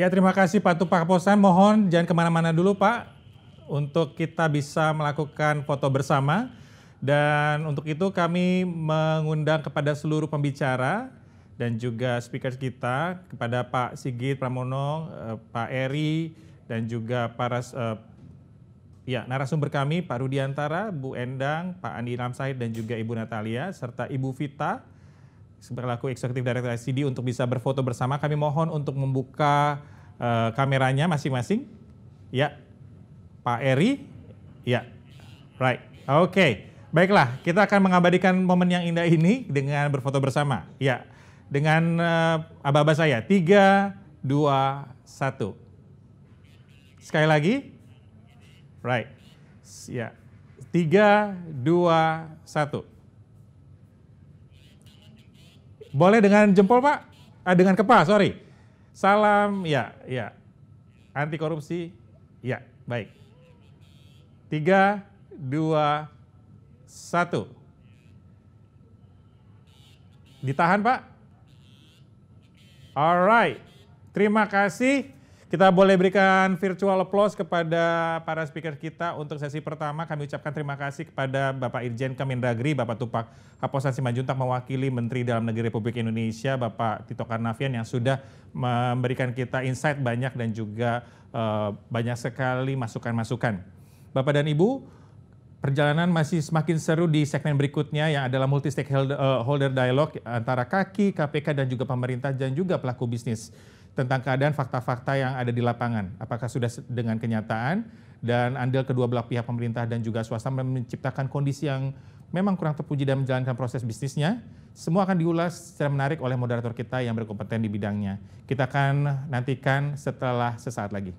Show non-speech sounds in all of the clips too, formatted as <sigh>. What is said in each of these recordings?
Ya terima kasih Pak Tupak Posan. Mohon jangan kemana-mana dulu Pak untuk kita bisa melakukan foto bersama. Dan untuk itu kami mengundang kepada seluruh pembicara dan juga speaker kita kepada Pak Sigit Pramono, eh, Pak Eri, dan juga para eh, ya narasumber kami Pak Rudiantara, Bu Endang, Pak Andi Namsahid dan juga Ibu Natalia serta Ibu Vita berlaku eksekutif direktur ICD untuk bisa berfoto bersama. Kami mohon untuk membuka uh, kameranya masing-masing. Ya, Pak Eri. Ya, right. Oke, okay. baiklah. Kita akan mengabadikan momen yang indah ini dengan berfoto bersama. Ya, dengan uh, abah-abah saya. Tiga, dua, satu. Sekali lagi. Right. Ya. Tiga, dua, satu. Boleh dengan jempol Pak? Eh, dengan kepala, sorry. Salam, ya, ya. Anti korupsi, ya, baik. Tiga, dua, satu. Ditahan Pak? Alright, terima kasih. Kita boleh berikan virtual applause kepada para speaker kita untuk sesi pertama. Kami ucapkan terima kasih kepada Bapak Irjen Kemendagri, Bapak Tupak Haposan Simanjuntak mewakili Menteri Dalam Negeri Republik Indonesia, Bapak Tito Karnavian yang sudah memberikan kita insight banyak dan juga uh, banyak sekali masukan-masukan. Bapak dan Ibu, perjalanan masih semakin seru di segmen berikutnya yang adalah multi stakeholder eh, dialogue dialog antara kaki, KPK dan juga pemerintah dan juga pelaku bisnis tentang keadaan fakta-fakta yang ada di lapangan. Apakah sudah dengan kenyataan dan andil kedua belah pihak pemerintah dan juga swasta menciptakan kondisi yang memang kurang terpuji dalam menjalankan proses bisnisnya. Semua akan diulas secara menarik oleh moderator kita yang berkompeten di bidangnya. Kita akan nantikan setelah sesaat lagi.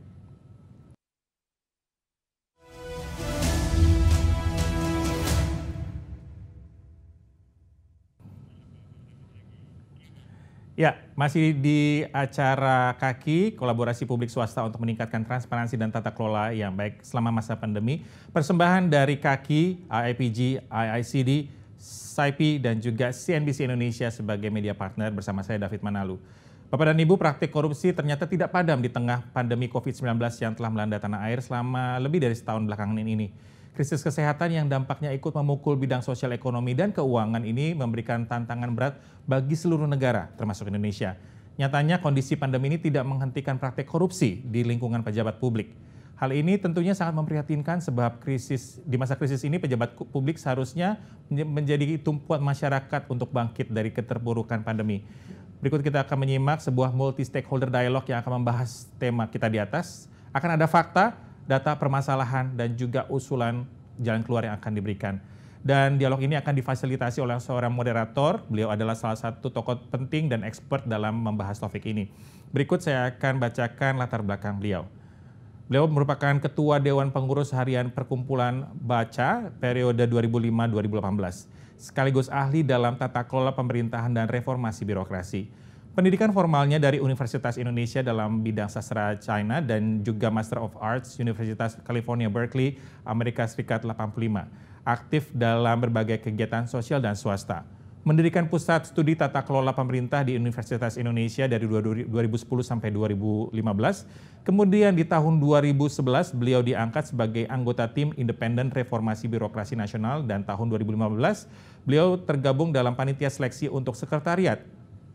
Ya, masih di acara kaki, kolaborasi publik swasta untuk meningkatkan transparansi dan tata kelola yang baik selama masa pandemi. Persembahan dari kaki, IIPG, IICD, Saipi dan juga CNBC Indonesia sebagai media partner bersama saya David Manalu. Bapak dan Ibu, praktik korupsi ternyata tidak padam di tengah pandemi COVID-19 yang telah melanda tanah air selama lebih dari setahun belakangan ini. Krisis kesehatan yang dampaknya ikut memukul bidang sosial ekonomi dan keuangan ini memberikan tantangan berat bagi seluruh negara, termasuk Indonesia. Nyatanya kondisi pandemi ini tidak menghentikan praktek korupsi di lingkungan pejabat publik. Hal ini tentunya sangat memprihatinkan sebab krisis di masa krisis ini pejabat publik seharusnya menjadi tumpuan masyarakat untuk bangkit dari keterburukan pandemi. Berikut kita akan menyimak sebuah multi stakeholder dialog yang akan membahas tema kita di atas. Akan ada fakta, data permasalahan, dan juga usulan jalan keluar yang akan diberikan. Dan dialog ini akan difasilitasi oleh seorang moderator. Beliau adalah salah satu tokoh penting dan expert dalam membahas topik ini. Berikut saya akan bacakan latar belakang beliau. Beliau merupakan Ketua Dewan Pengurus Harian Perkumpulan Baca periode 2005-2018, sekaligus ahli dalam tata kelola pemerintahan dan reformasi birokrasi. Pendidikan formalnya dari Universitas Indonesia dalam bidang sastra China dan juga Master of Arts Universitas California Berkeley, Amerika Serikat 85. Aktif dalam berbagai kegiatan sosial dan swasta. Mendirikan Pusat Studi Tata Kelola Pemerintah di Universitas Indonesia dari 2010 sampai 2015. Kemudian di tahun 2011 beliau diangkat sebagai anggota tim independen reformasi birokrasi nasional dan tahun 2015 beliau tergabung dalam panitia seleksi untuk sekretariat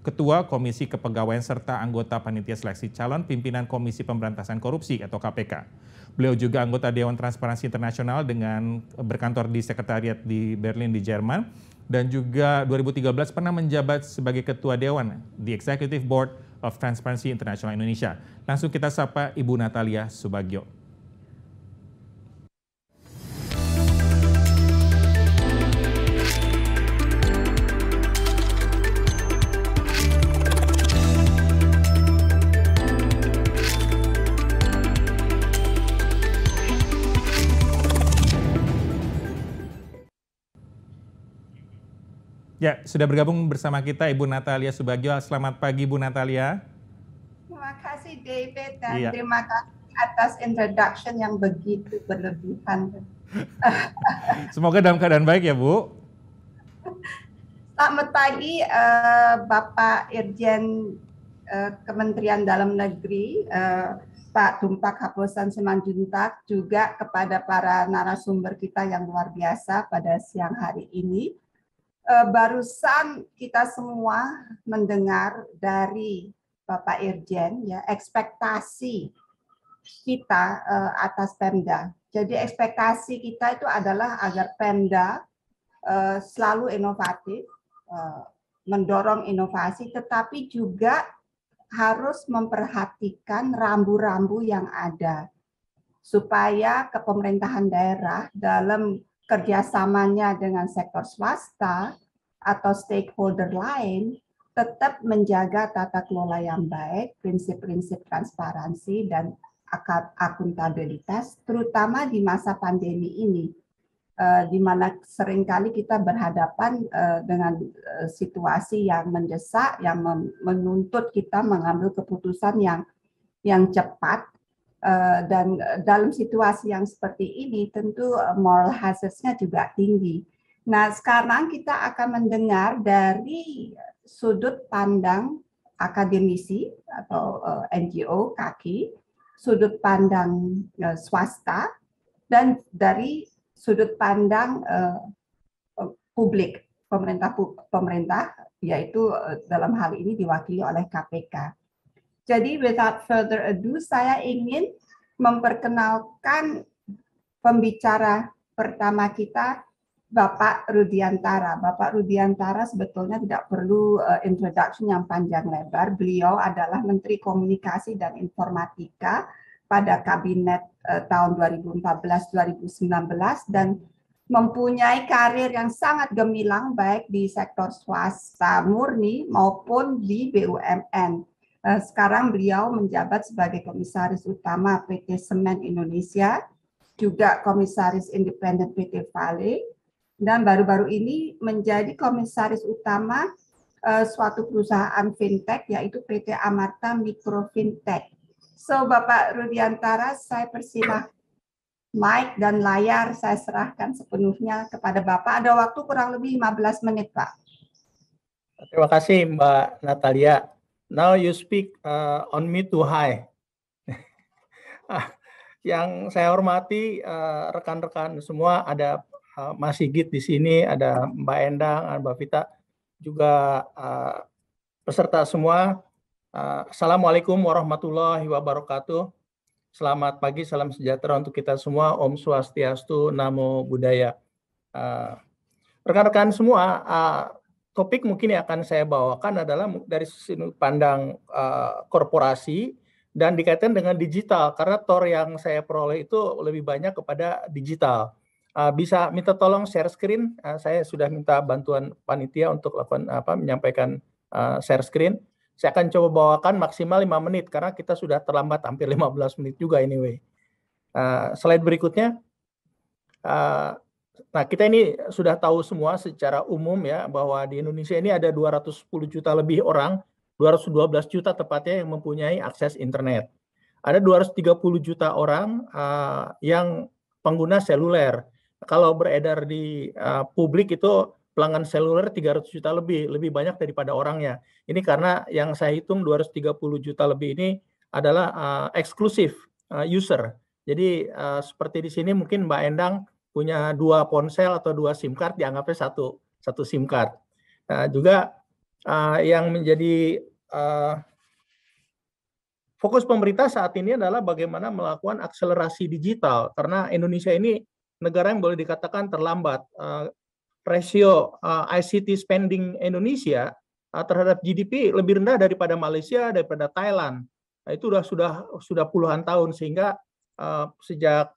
Ketua Komisi Kepegawaian serta anggota Panitia Seleksi Calon Pimpinan Komisi Pemberantasan Korupsi atau KPK. Beliau juga anggota Dewan Transparansi Internasional dengan berkantor di Sekretariat di Berlin di Jerman dan juga 2013 pernah menjabat sebagai Ketua Dewan di Executive Board of Transparency International Indonesia. Langsung kita sapa Ibu Natalia Subagio. Ya, sudah bergabung bersama kita Ibu Natalia Subagio. Selamat pagi Ibu Natalia. Terima kasih David dan iya. terima kasih atas introduction yang begitu berlebihan. <laughs> Semoga dalam keadaan baik ya Bu. Selamat pagi uh, Bapak Irjen uh, Kementerian Dalam Negeri, uh, Pak Tumpak Kapolsek Semanjuntak juga kepada para narasumber kita yang luar biasa pada siang hari ini Eh, barusan kita semua mendengar dari Bapak Irjen ya ekspektasi kita eh, atas Pemda. Jadi ekspektasi kita itu adalah agar Pemda eh, selalu inovatif, mendorong inovasi, tetapi juga harus memperhatikan rambu-rambu yang ada supaya kepemerintahan daerah dalam kerjasamanya dengan sektor swasta atau stakeholder lain tetap menjaga tata kelola yang baik, prinsip-prinsip transparansi, dan akuntabilitas, terutama di masa pandemi ini, eh, di mana seringkali kita berhadapan eh, dengan eh, situasi yang mendesak, yang menuntut kita mengambil keputusan yang yang cepat Eh, dan eh, dalam situasi yang seperti ini tentu eh, moral hazardnya juga tinggi. Nah, sekarang kita akan mendengar dari sudut pandang akademisi atau NGO kaki, sudut pandang swasta, dan dari sudut pandang publik pemerintah pemerintah yaitu dalam hal ini diwakili oleh KPK. Jadi without further ado, saya ingin memperkenalkan pembicara pertama kita, Bapak Rudiantara. Bapak Rudiantara sebetulnya tidak perlu eh, introduction yang panjang lebar. Beliau adalah Menteri Komunikasi dan Informatika pada Kabinet eh, tahun 2014-2019 dan mempunyai karir yang sangat gemilang baik di sektor swasta murni maupun di BUMN Eh, sekarang beliau menjabat sebagai komisaris utama PT Semen Indonesia, juga komisaris independen PT Vale, dan baru-baru ini menjadi komisaris utama uh, suatu perusahaan fintech yaitu PT Amarta Mikro Fintech. So Bapak Rudiantara, saya persilahkan mic dan layar saya serahkan sepenuhnya kepada Bapak. Ada waktu kurang lebih 15 menit, Pak. Terima kasih Mbak Natalia. Now you speak uh, on me too high. <laughs> yang saya hormati uh, rekan-rekan uh, semua ada uh, Mas Sigit di sini, ada Mbak Endang, ada Mbak Vita, juga uh, peserta semua. Uh, Assalamualaikum warahmatullahi wabarakatuh. Selamat pagi, salam sejahtera untuk kita semua. Om Swastiastu, Namo Buddhaya. rekan uh, rekan-rekan semua, uh, topik mungkin yang akan saya bawakan adalah dari sudut pandang uh, korporasi dan dikaitkan dengan digital karena tor yang saya peroleh itu lebih banyak kepada digital. Uh, bisa minta tolong share screen. Uh, saya sudah minta bantuan panitia untuk lakukan apa menyampaikan uh, share screen. Saya akan coba bawakan maksimal 5 menit karena kita sudah terlambat hampir 15 menit juga anyway. Uh, slide berikutnya. Uh, Nah, kita ini sudah tahu semua secara umum ya bahwa di Indonesia ini ada 210 juta lebih orang, 212 juta tepatnya yang mempunyai akses internet. Ada 230 juta orang uh, yang pengguna seluler. Kalau beredar di uh, publik itu pelanggan seluler 300 juta lebih, lebih banyak daripada orangnya. Ini karena yang saya hitung 230 juta lebih ini adalah uh, eksklusif uh, user. Jadi uh, seperti di sini mungkin Mbak Endang punya dua ponsel atau dua SIM card dianggapnya satu satu SIM card. Nah, juga uh, yang menjadi uh, fokus pemerintah saat ini adalah bagaimana melakukan akselerasi digital karena Indonesia ini negara yang boleh dikatakan terlambat. Uh, rasio uh, ICT spending Indonesia uh, terhadap GDP lebih rendah daripada Malaysia daripada Thailand. Nah, itu sudah sudah sudah puluhan tahun sehingga uh, sejak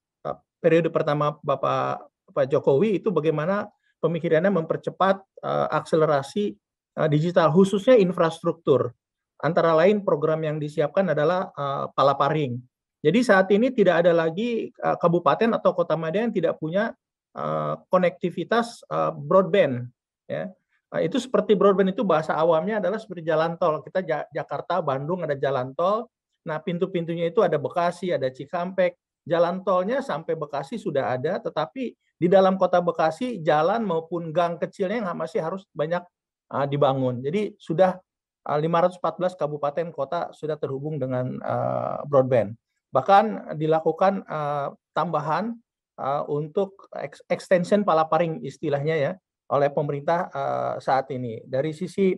periode pertama Bapak Pak Jokowi itu bagaimana pemikirannya mempercepat uh, akselerasi uh, digital khususnya infrastruktur. Antara lain program yang disiapkan adalah uh, Palaparing. Jadi saat ini tidak ada lagi uh, kabupaten atau kota Madia yang tidak punya uh, konektivitas uh, broadband ya. Uh, itu seperti broadband itu bahasa awamnya adalah seperti jalan tol. Kita ja Jakarta, Bandung ada jalan tol. Nah, pintu-pintunya itu ada Bekasi, ada Cikampek, jalan tolnya sampai Bekasi sudah ada, tetapi di dalam kota Bekasi jalan maupun gang kecilnya yang masih harus banyak uh, dibangun. Jadi sudah uh, ah, 514 kabupaten kota sudah terhubung dengan uh, broadband. Bahkan dilakukan uh, tambahan uh, untuk extension palaparing istilahnya ya oleh pemerintah uh, saat ini. Dari sisi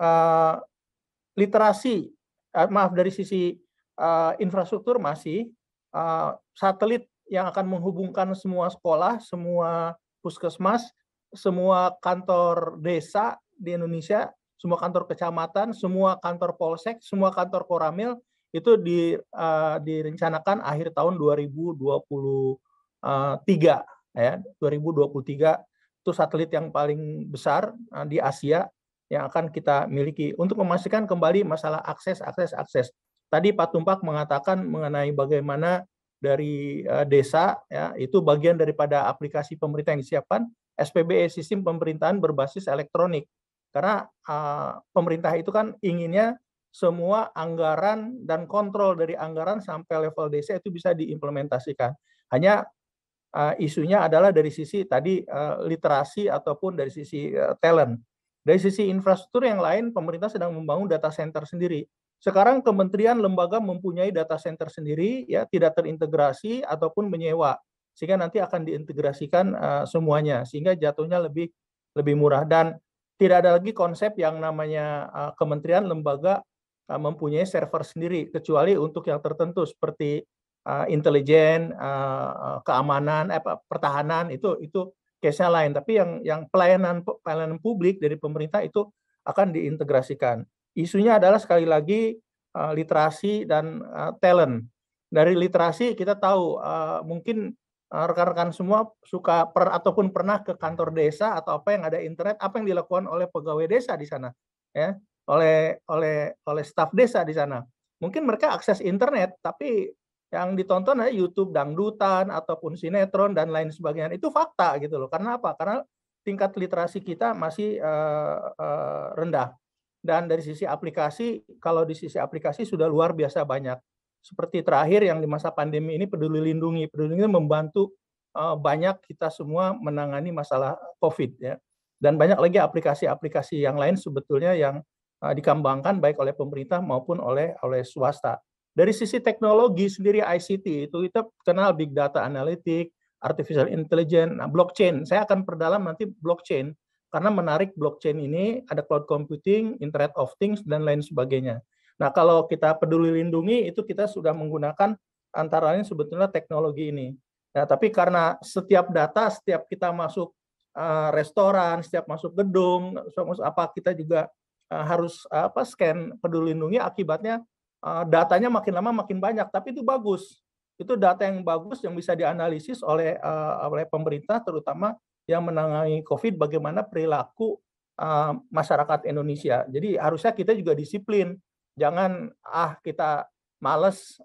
uh, literasi, uh, maaf dari sisi uh, infrastruktur masih Eh, satelit yang akan menghubungkan semua sekolah, semua puskesmas, semua kantor desa di Indonesia, semua kantor kecamatan, semua kantor polsek, semua kantor koramil itu di, uh, direncanakan akhir tahun 2023 eh, ya 2023 itu satelit yang paling besar di Asia yang akan kita miliki untuk memastikan kembali masalah akses akses akses tadi Pak Tumpak mengatakan mengenai bagaimana dari eh, desa ya itu bagian daripada aplikasi pemerintah yang disiapkan SPBE sistem pemerintahan berbasis elektronik karena uh, pemerintah itu kan inginnya semua anggaran dan kontrol dari anggaran sampai level desa itu bisa diimplementasikan hanya uh, isunya adalah dari sisi tadi uh, literasi ataupun dari sisi uh, talent dari sisi infrastruktur yang lain, pemerintah sedang membangun data center sendiri. Sekarang kementerian lembaga mempunyai data center sendiri, ya tidak terintegrasi ataupun menyewa, sehingga nanti akan diintegrasikan uh, semuanya, sehingga jatuhnya lebih lebih murah dan tidak ada lagi konsep yang namanya uh, kementerian lembaga uh, mempunyai server sendiri, kecuali untuk yang tertentu seperti uh, intelijen, uh, keamanan, eh, pertahanan itu itu case-nya lain, tapi yang yang pelayanan pelayanan publik dari pemerintah itu akan diintegrasikan. Isunya adalah sekali lagi uh, literasi dan uh, talent. Dari literasi kita tahu uh, mungkin rekan-rekan semua suka per, ataupun pernah ke kantor desa atau apa yang ada internet, apa yang dilakukan oleh pegawai desa di sana, ya, oleh oleh oleh staf desa di sana. Mungkin mereka akses internet, tapi yang ditonton adalah YouTube dangdutan ataupun sinetron dan lain sebagainya. Itu fakta gitu loh. Karena apa? Karena tingkat literasi kita masih uh, uh, rendah. Dan dari sisi aplikasi, kalau di sisi aplikasi sudah luar biasa banyak. Seperti terakhir yang di masa pandemi ini peduli lindungi, peduli lindungi membantu uh, banyak kita semua menangani masalah COVID ya. Dan banyak lagi aplikasi-aplikasi yang lain sebetulnya yang uh, dikembangkan baik oleh pemerintah maupun oleh oleh swasta dari sisi teknologi sendiri ICT itu kita kenal big data analytic, artificial intelligence, nah, blockchain. Saya akan perdalam nanti blockchain karena menarik blockchain ini ada cloud computing, internet of things dan lain sebagainya. Nah, kalau kita peduli lindungi itu kita sudah menggunakan antara lain sebetulnya teknologi ini. Nah, tapi karena setiap data setiap kita masuk eh, restoran, setiap masuk gedung, apa kita juga eh, harus eh, apa scan peduli lindungi akibatnya Eh, datanya makin lama makin banyak, tapi itu bagus. Itu data yang bagus yang bisa dianalisis oleh eh, oleh pemerintah terutama yang menangani COVID bagaimana perilaku eh, masyarakat Indonesia. Jadi harusnya kita juga disiplin. Jangan ah kita males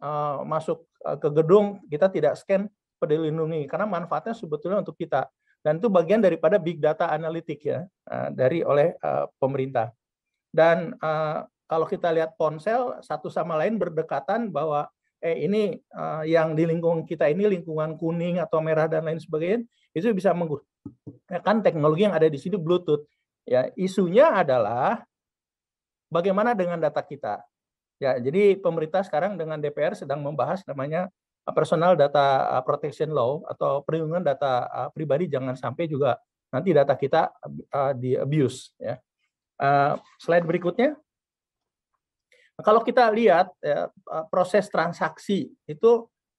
masuk ke gedung, kita tidak scan peduli lindungi karena manfaatnya sebetulnya untuk kita. Dan itu bagian daripada big data analitik ya dari oleh pemerintah. Dan uh, kalau kita lihat ponsel satu sama lain berdekatan bahwa eh ini uh, yang di lingkungan kita ini lingkungan kuning atau merah dan lain sebagainya itu bisa menggunakan ya teknologi yang ada di sini Bluetooth. Ya, isunya adalah bagaimana dengan data kita. Ya, jadi pemerintah sekarang dengan DPR sedang membahas namanya eh, personal data eh, protection law atau perlindungan data pribadi jangan sampai juga nanti data kita uh, di abuse ya. Uh, slide berikutnya. Nah, kalau kita lihat ya, eh, proses transaksi itu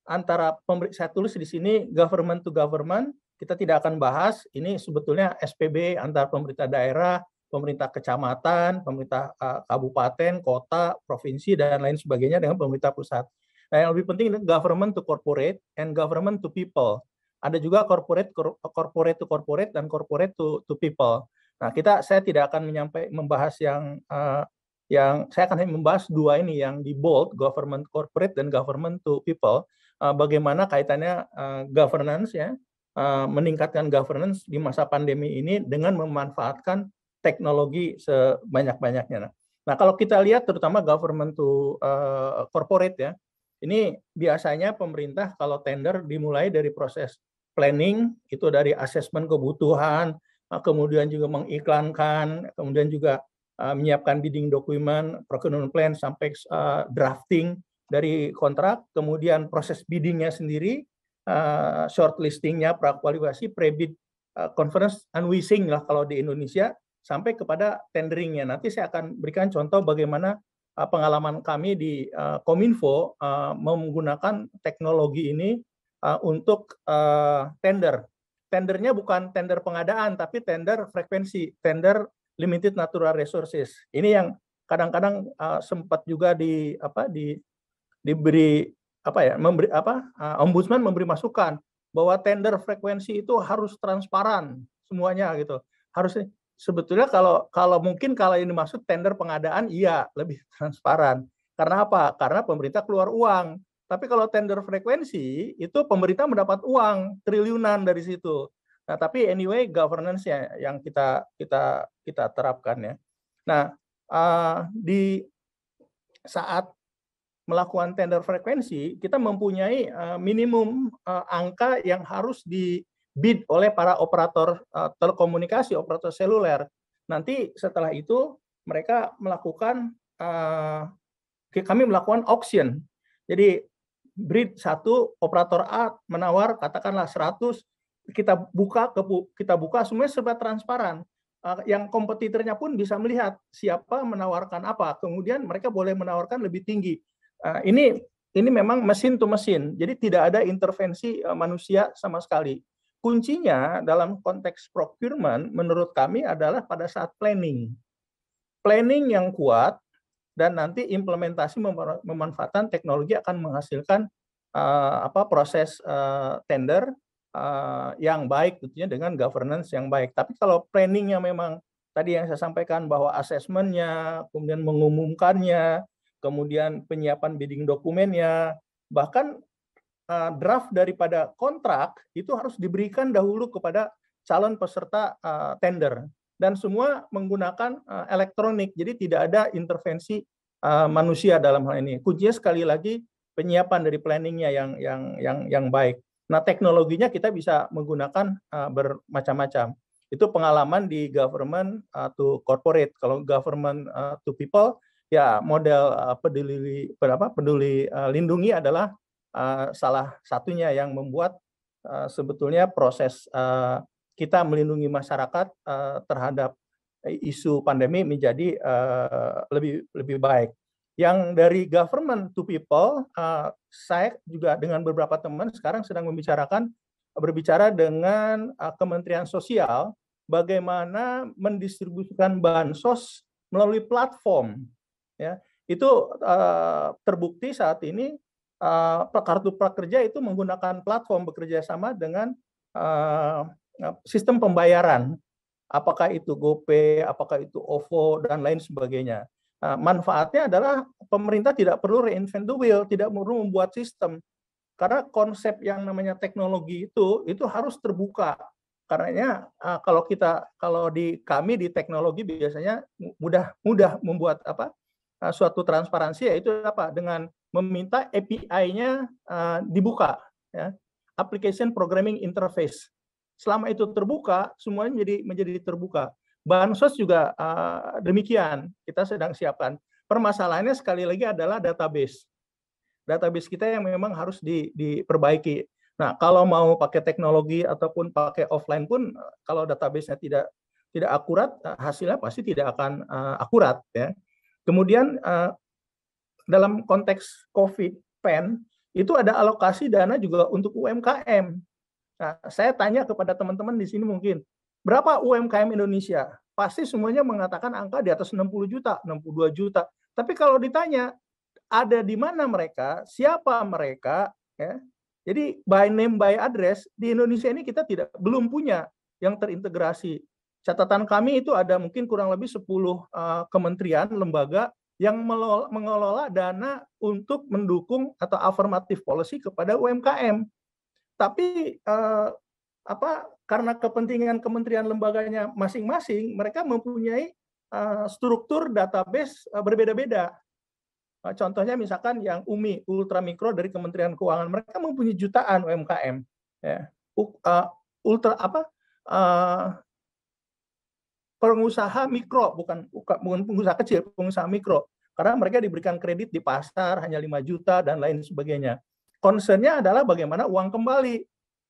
antara saya tulis di sini government to government kita tidak akan bahas ini sebetulnya SPB antara pemerintah daerah, pemerintah kecamatan, pemerintah eh, kabupaten, kota, provinsi dan lain sebagainya dengan pemerintah pusat. Nah, yang lebih penting government to corporate and government to people. Ada juga corporate corporate to corporate dan corporate to to people. Nah, kita saya tidak akan menyampaikan membahas yang uh, yang saya akan membahas dua ini yang di bold government corporate dan government to people eh, bagaimana kaitannya eh, governance ya eh, meningkatkan governance di masa pandemi ini dengan memanfaatkan teknologi sebanyak-banyaknya. Nah, nah kalau kita lihat terutama government to corporate ya, ini biasanya pemerintah kalau tender dimulai dari proses planning, itu dari asesmen kebutuhan, kemudian juga mengiklankan, kemudian juga Eh, menyiapkan bidding dokumen, procurement plan sampai uh, drafting dari kontrak, kemudian proses biddingnya sendiri, uh, shortlistingnya, prakualifikasi, pre-bid uh, conference, unwishing lah kalau di Indonesia, sampai kepada tenderingnya. Nanti saya akan berikan contoh bagaimana uh, pengalaman kami di uh, Kominfo uh, menggunakan teknologi ini uh, untuk uh, tender. Tendernya bukan tender pengadaan, tapi tender frekuensi, tender limited natural resources. Ini yang kadang-kadang uh, sempat juga di apa di diberi apa ya memberi apa uh, ombudsman memberi masukan bahwa tender frekuensi itu harus transparan semuanya gitu. Harus sebetulnya kalau kalau mungkin kalau ini dimaksud tender pengadaan iya lebih <laughs> transparan. Karena apa? Karena pemerintah keluar uang. Tapi kalau tender frekuensi itu pemerintah mendapat uang triliunan dari situ. Nah, tapi anyway governance ya yang kita kita kita terapkan ya. Nah, uh, di saat melakukan tender frekuensi, kita mempunyai uh, minimum uh, angka yang harus di bid oleh para operator uh, telekomunikasi, operator seluler. Nanti setelah itu mereka melakukan uh, kami melakukan auction. Jadi bid satu operator A menawar katakanlah 100 kita buka ke kita buka semuanya serba transparan eh, yang kompetitornya pun bisa melihat siapa menawarkan apa kemudian mereka boleh menawarkan lebih tinggi eh, ini ini memang mesin to mesin jadi tidak ada intervensi eh, manusia sama sekali kuncinya dalam konteks procurement menurut kami adalah pada saat planning planning yang kuat dan nanti implementasi memanfaatkan teknologi akan menghasilkan apa proses tender uh, yang baik tentunya dengan governance yang baik. Tapi kalau planningnya memang tadi yang saya sampaikan bahwa asesmennya, kemudian mengumumkannya, kemudian penyiapan bidding dokumennya, bahkan uh, draft daripada kontrak itu harus diberikan dahulu kepada calon peserta uh, tender dan semua menggunakan uh, elektronik. Jadi tidak ada intervensi uh, manusia dalam hal ini. Kuncinya sekali lagi penyiapan dari planningnya yang yang yang yang baik. Nah, teknologinya kita bisa menggunakan uh, bermacam-macam. Itu pengalaman di government uh, to corporate. Kalau government uh, to people, ya model uh, peduli berapa peduli uh, lindungi adalah uh, salah satunya yang membuat uh, sebetulnya proses uh, kita melindungi masyarakat uh, terhadap isu pandemi menjadi uh, lebih lebih baik yang dari government to people, uh, saya juga dengan beberapa teman sekarang sedang membicarakan berbicara dengan uh, Kementerian Sosial bagaimana mendistribusikan bansos melalui platform. Ya, itu uh, terbukti saat ini uh, kartu prakerja itu menggunakan platform bekerja sama dengan uh, sistem pembayaran, apakah itu GoPay, apakah itu OVO dan lain sebagainya. Eh, manfaatnya adalah pemerintah tidak perlu reinvent the wheel, tidak perlu membuat sistem. Karena konsep yang namanya teknologi itu itu harus terbuka. Karenanya eh, kalau kita kalau di kami di teknologi biasanya mudah mudah membuat apa eh, suatu transparansi yaitu apa dengan meminta API-nya dibuka ya. Application Programming Interface. Selama itu terbuka, semuanya menjadi menjadi terbuka Bansos juga uh, demikian, kita sedang siapkan. Permasalahannya sekali lagi adalah database. Database kita yang memang harus di, diperbaiki. Nah, kalau mau pakai teknologi ataupun pakai offline pun, kalau database-nya tidak tidak akurat, eh, hasilnya pasti tidak akan uh, akurat. Ya. Kemudian uh, dalam konteks COVID, PEN itu ada alokasi dana juga untuk UMKM. Nah, saya tanya kepada teman-teman di sini mungkin, Berapa UMKM Indonesia? Pasti semuanya mengatakan angka di atas 60 juta, 62 juta. Tapi kalau ditanya ada di mana mereka, siapa mereka, ya. Jadi by name by address di Indonesia ini kita tidak belum punya yang terintegrasi. Catatan kami itu ada mungkin kurang lebih 10 uh, eh, kementerian, lembaga yang melola, mengelola dana untuk mendukung atau affirmative policy kepada UMKM. Tapi uh, apa karena kepentingan kementerian lembaganya masing-masing mereka mempunyai eh, struktur database eh, berbeda-beda eh, contohnya misalkan yang UMI ultramikro dari Kementerian Keuangan mereka mempunyai jutaan UMKM ya ultra apa pengusaha mikro bukan bukan pengusaha kecil pengusaha mikro karena mereka diberikan kredit di pasar hanya 5 juta dan lain sebagainya concernnya adalah bagaimana uang kembali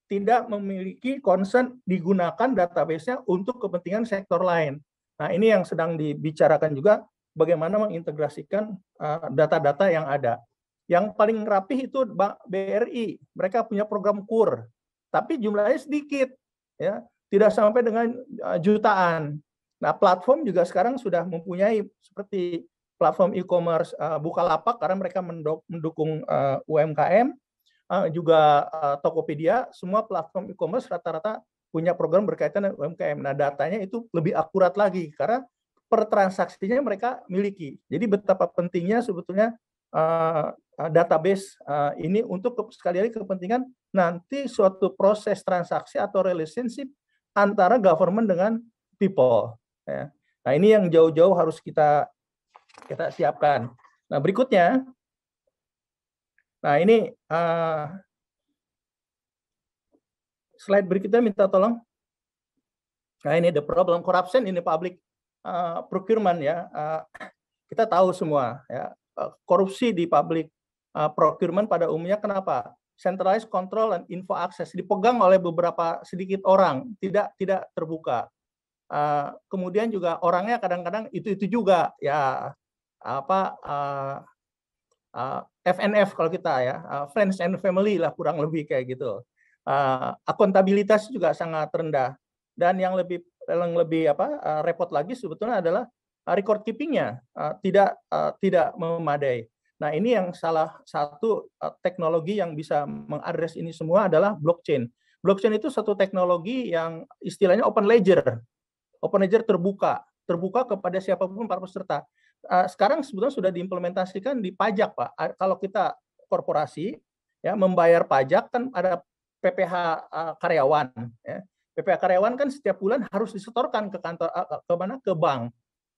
tidak memiliki concern digunakan database-nya untuk kepentingan sektor lain. Nah, ini yang sedang dibicarakan juga bagaimana mengintegrasikan eh, data-data yang ada. Yang paling rapih itu BRI, mereka punya program KUR, tapi jumlahnya sedikit, ya tidak sampai dengan eh, jutaan. Nah, platform juga sekarang sudah mempunyai seperti platform e-commerce eh, Bukalapak karena mereka mendukung UMKM Eh, juga uh, Tokopedia, semua platform e-commerce rata-rata punya program berkaitan dengan UMKM. Nah, datanya itu lebih akurat lagi karena per transaksinya mereka miliki. Jadi betapa pentingnya sebetulnya uh, database uh, ini untuk sekali lagi kepentingan nanti suatu proses transaksi atau relationship antara government dengan people. Ya. Nah ini yang jauh-jauh harus kita kita siapkan. Nah berikutnya Nah ini uh, slide berikutnya minta tolong. Nah ini the problem corruption ini public uh, procurement ya. Uh, kita tahu semua ya uh, korupsi di public uh, procurement pada umumnya kenapa? Centralized control and info access dipegang oleh beberapa sedikit orang, tidak tidak terbuka. Uh, kemudian juga orangnya kadang-kadang itu itu juga ya apa uh, uh, FNF kalau kita ya, uh, friends and family lah kurang lebih kayak gitu. Uh, akuntabilitas juga sangat rendah. Dan yang lebih yang lebih apa uh, repot lagi sebetulnya adalah uh, record keepingnya uh, tidak uh, tidak memadai. Nah ini yang salah satu uh, teknologi yang bisa mengadres ini semua adalah blockchain. Blockchain itu satu teknologi yang istilahnya open ledger, open ledger terbuka, terbuka kepada siapapun para peserta. Eh, sekarang sebetulnya sudah diimplementasikan di pajak pak. kalau kita korporasi ya membayar pajak kan ada PPh eh, karyawan. Ya. PPh karyawan kan setiap bulan harus disetorkan ke kantor eh, ke mana ke bank.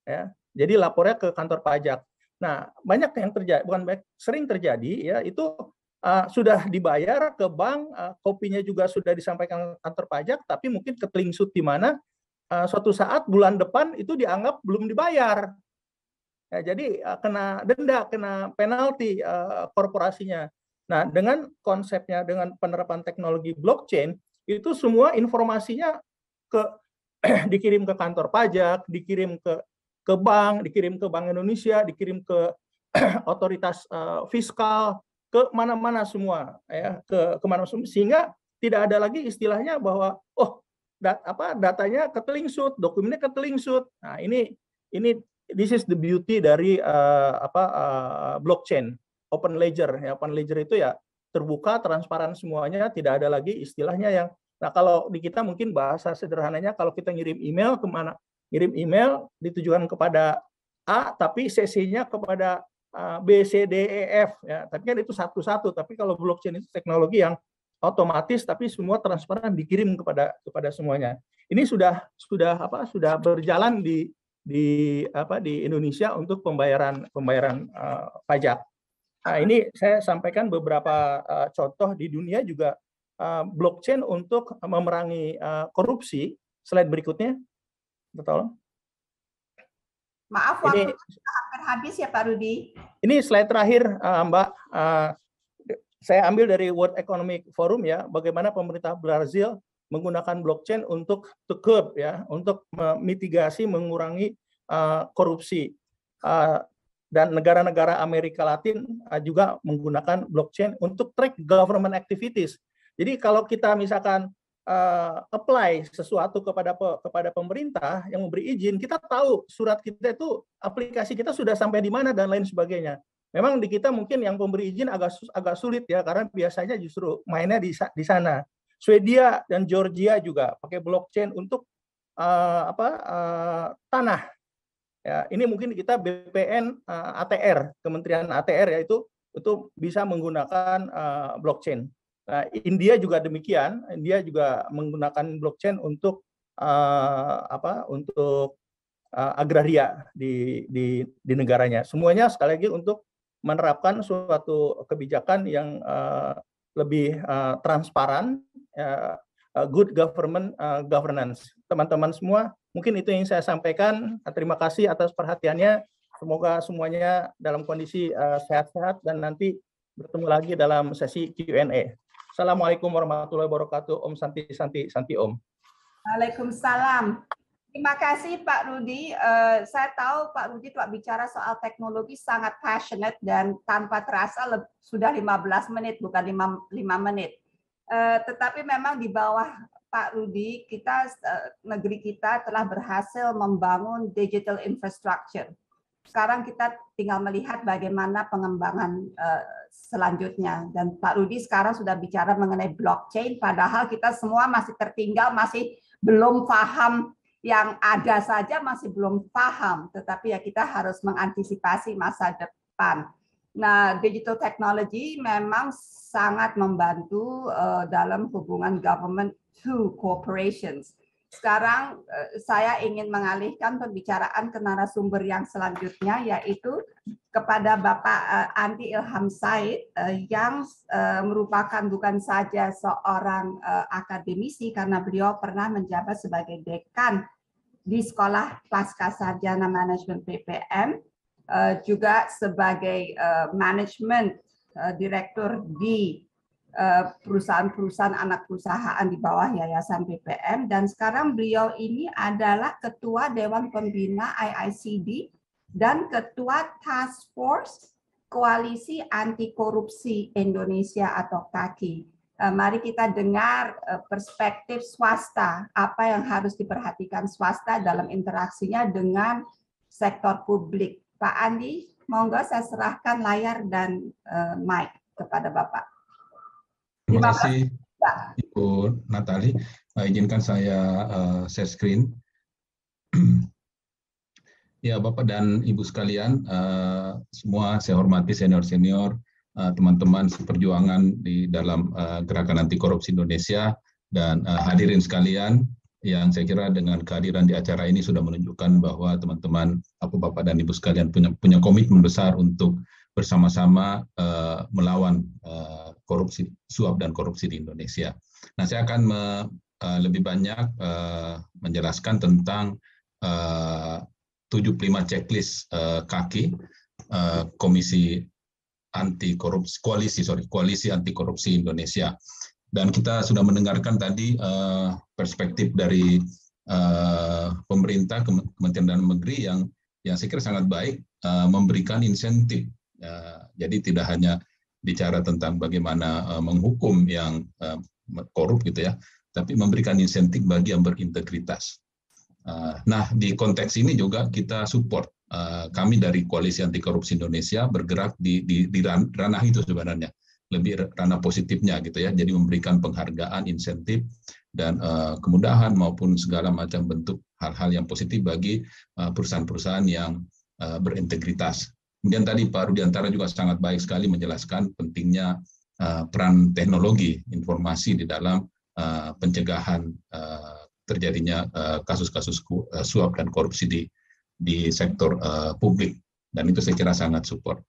Ya. Jadi lapornya ke kantor pajak. Nah banyak yang terjadi bukan banyak, sering terjadi ya itu uh, sudah dibayar ke bank, uh, kopinya juga sudah disampaikan ke kantor pajak, tapi mungkin ketelingsut di mana uh, suatu saat bulan depan itu dianggap belum dibayar. Ya, jadi eh, kena denda, kena penalti uh, korporasinya. Nah, dengan konsepnya dengan penerapan teknologi blockchain itu semua informasinya ke <clears throat> dikirim ke kantor pajak, dikirim ke ke bank, dikirim ke Bank Indonesia, dikirim ke <clears throat> otoritas uh, fiskal, ke mana-mana semua ya, ke kemana semua sehingga tidak ada lagi istilahnya bahwa oh dat, apa datanya ketelingsut, dokumennya ketelingsut. Nah, ini ini this is the beauty dari uh, apa uh, blockchain, open ledger. Ya, open ledger itu ya terbuka, transparan semuanya, tidak ada lagi istilahnya yang Nah, kalau di kita mungkin bahasa sederhananya kalau kita ngirim email kemana? Ngirim email ditujukan kepada A, tapi CC-nya kepada eh, B, C, D, E, F. Ya, tapi kan itu satu-satu. Tapi kalau blockchain itu teknologi yang otomatis, tapi semua transparan dikirim kepada kepada semuanya. Ini sudah sudah apa? Sudah berjalan di di apa di Indonesia untuk pembayaran pembayaran uh, pajak. Nah, ini saya sampaikan beberapa uh, contoh di dunia juga uh, blockchain untuk memerangi uh, korupsi. Slide berikutnya, tolong. Maaf, waktu ini, hampir habis ya Pak Rudi. Ini slide terakhir uh, Mbak. Uh, saya ambil dari World Economic Forum ya, bagaimana pemerintah Brazil menggunakan blockchain untuk to curb ya, untuk mitigasi mengurangi uh, korupsi. Uh, dan negara-negara Amerika Latin uh, juga menggunakan blockchain untuk track government activities. Jadi kalau kita misalkan uh, apply sesuatu kepada kepada pemerintah yang memberi izin, kita tahu surat kita itu aplikasi kita sudah sampai di mana dan lain sebagainya. Memang di kita mungkin yang pemberi izin agak agak sulit ya karena biasanya justru mainnya di di sana. Swedia dan Georgia juga pakai blockchain untuk uh, apa uh, tanah. Ya, ini mungkin kita BPN uh, eh, ATR, Kementerian ATR yaitu itu itu bisa menggunakan uh, blockchain. Nah, India juga demikian, India juga menggunakan blockchain untuk uh, apa? untuk uh, agraria di di di negaranya. Semuanya sekali lagi untuk menerapkan suatu kebijakan yang uh, lebih uh, transparan, uh, good government uh, governance. Teman-teman semua, mungkin itu yang saya sampaikan. Terima kasih atas perhatiannya. Semoga semuanya dalam kondisi sehat sehat-sehat dan nanti bertemu lagi dalam sesi Q&A. Assalamualaikum warahmatullahi wabarakatuh. Om Santi Santi Santi Om. Waalaikumsalam. Terima kasih Pak Rudi. Uh, saya tahu Pak Rudi telah bicara soal teknologi sangat passionate dan tanpa terasa sudah 15 menit bukan 5, 5 menit. Uh, tetapi memang di bawah Pak Rudi, kita uh, negeri kita telah berhasil membangun digital infrastructure. Sekarang kita tinggal melihat bagaimana pengembangan uh, selanjutnya. Dan Pak Rudi sekarang sudah bicara mengenai blockchain, padahal kita semua masih tertinggal, masih belum paham yang ada saja masih belum paham, tetapi ya kita harus mengantisipasi masa depan. Nah, digital technology memang sangat membantu uh, dalam hubungan government to corporations. Sekarang uh, saya ingin mengalihkan pembicaraan ke narasumber yang selanjutnya, yaitu kepada Bapak uh, Andi Ilham Said uh, yang uh, merupakan bukan saja seorang uh, akademisi karena beliau pernah menjabat sebagai dekan di Sekolah Pasca Sarjana Manajemen PPM, eh, juga sebagai eh, manajemen eh, direktur di perusahaan-perusahaan anak perusahaan di bawah Yayasan PPM dan sekarang beliau ini adalah ketua Dewan Pembina IICD dan ketua Task Force Koalisi Anti Korupsi Indonesia atau KAKI. Eh, mari kita dengar eh, perspektif swasta, apa yang harus diperhatikan swasta dalam interaksinya dengan sektor publik. Pak Andi, monggo saya serahkan layar dan eh, mic kepada Bapak. Terima kasih Ibu Natali. Izinkan saya share screen. <clears throat> ya Bapak dan Ibu sekalian, semua saya hormati senior-senior, Eh, teman-teman seperjuangan di dalam eh, gerakan anti korupsi Indonesia dan eh, hadirin sekalian yang saya kira dengan kehadiran di acara ini sudah menunjukkan bahwa teman-teman aku bapak dan ibu sekalian punya punya komitmen besar untuk bersama-sama melawan korupsi suap dan korupsi di Indonesia. Nah saya akan me, lebih banyak menjelaskan tentang uh, 75 checklist kaki Komisi anti korupsi koalisi sorry koalisi anti korupsi Indonesia dan kita sudah mendengarkan tadi uh, perspektif dari uh, pemerintah Kementerian dan Negeri yang yang saya kira sangat baik uh, memberikan insentif uh, jadi tidak hanya bicara tentang bagaimana uh, menghukum yang uh, korup gitu ya tapi memberikan insentif bagi yang berintegritas uh, nah di konteks ini juga kita support Eh, kami dari Koalisi Anti Korupsi Indonesia bergerak di, di, di ranah itu sebenarnya lebih ranah positifnya gitu ya jadi memberikan penghargaan insentif dan uh, kemudahan maupun segala macam bentuk hal-hal yang positif bagi eh, perusahaan-perusahaan yang uh, berintegritas kemudian tadi Pak Rudiantara juga sangat baik sekali menjelaskan pentingnya uh, peran teknologi informasi di dalam uh, pencegahan uh, terjadinya kasus-kasus uh, suap dan korupsi di di sektor uh, publik dan itu saya kira sangat support.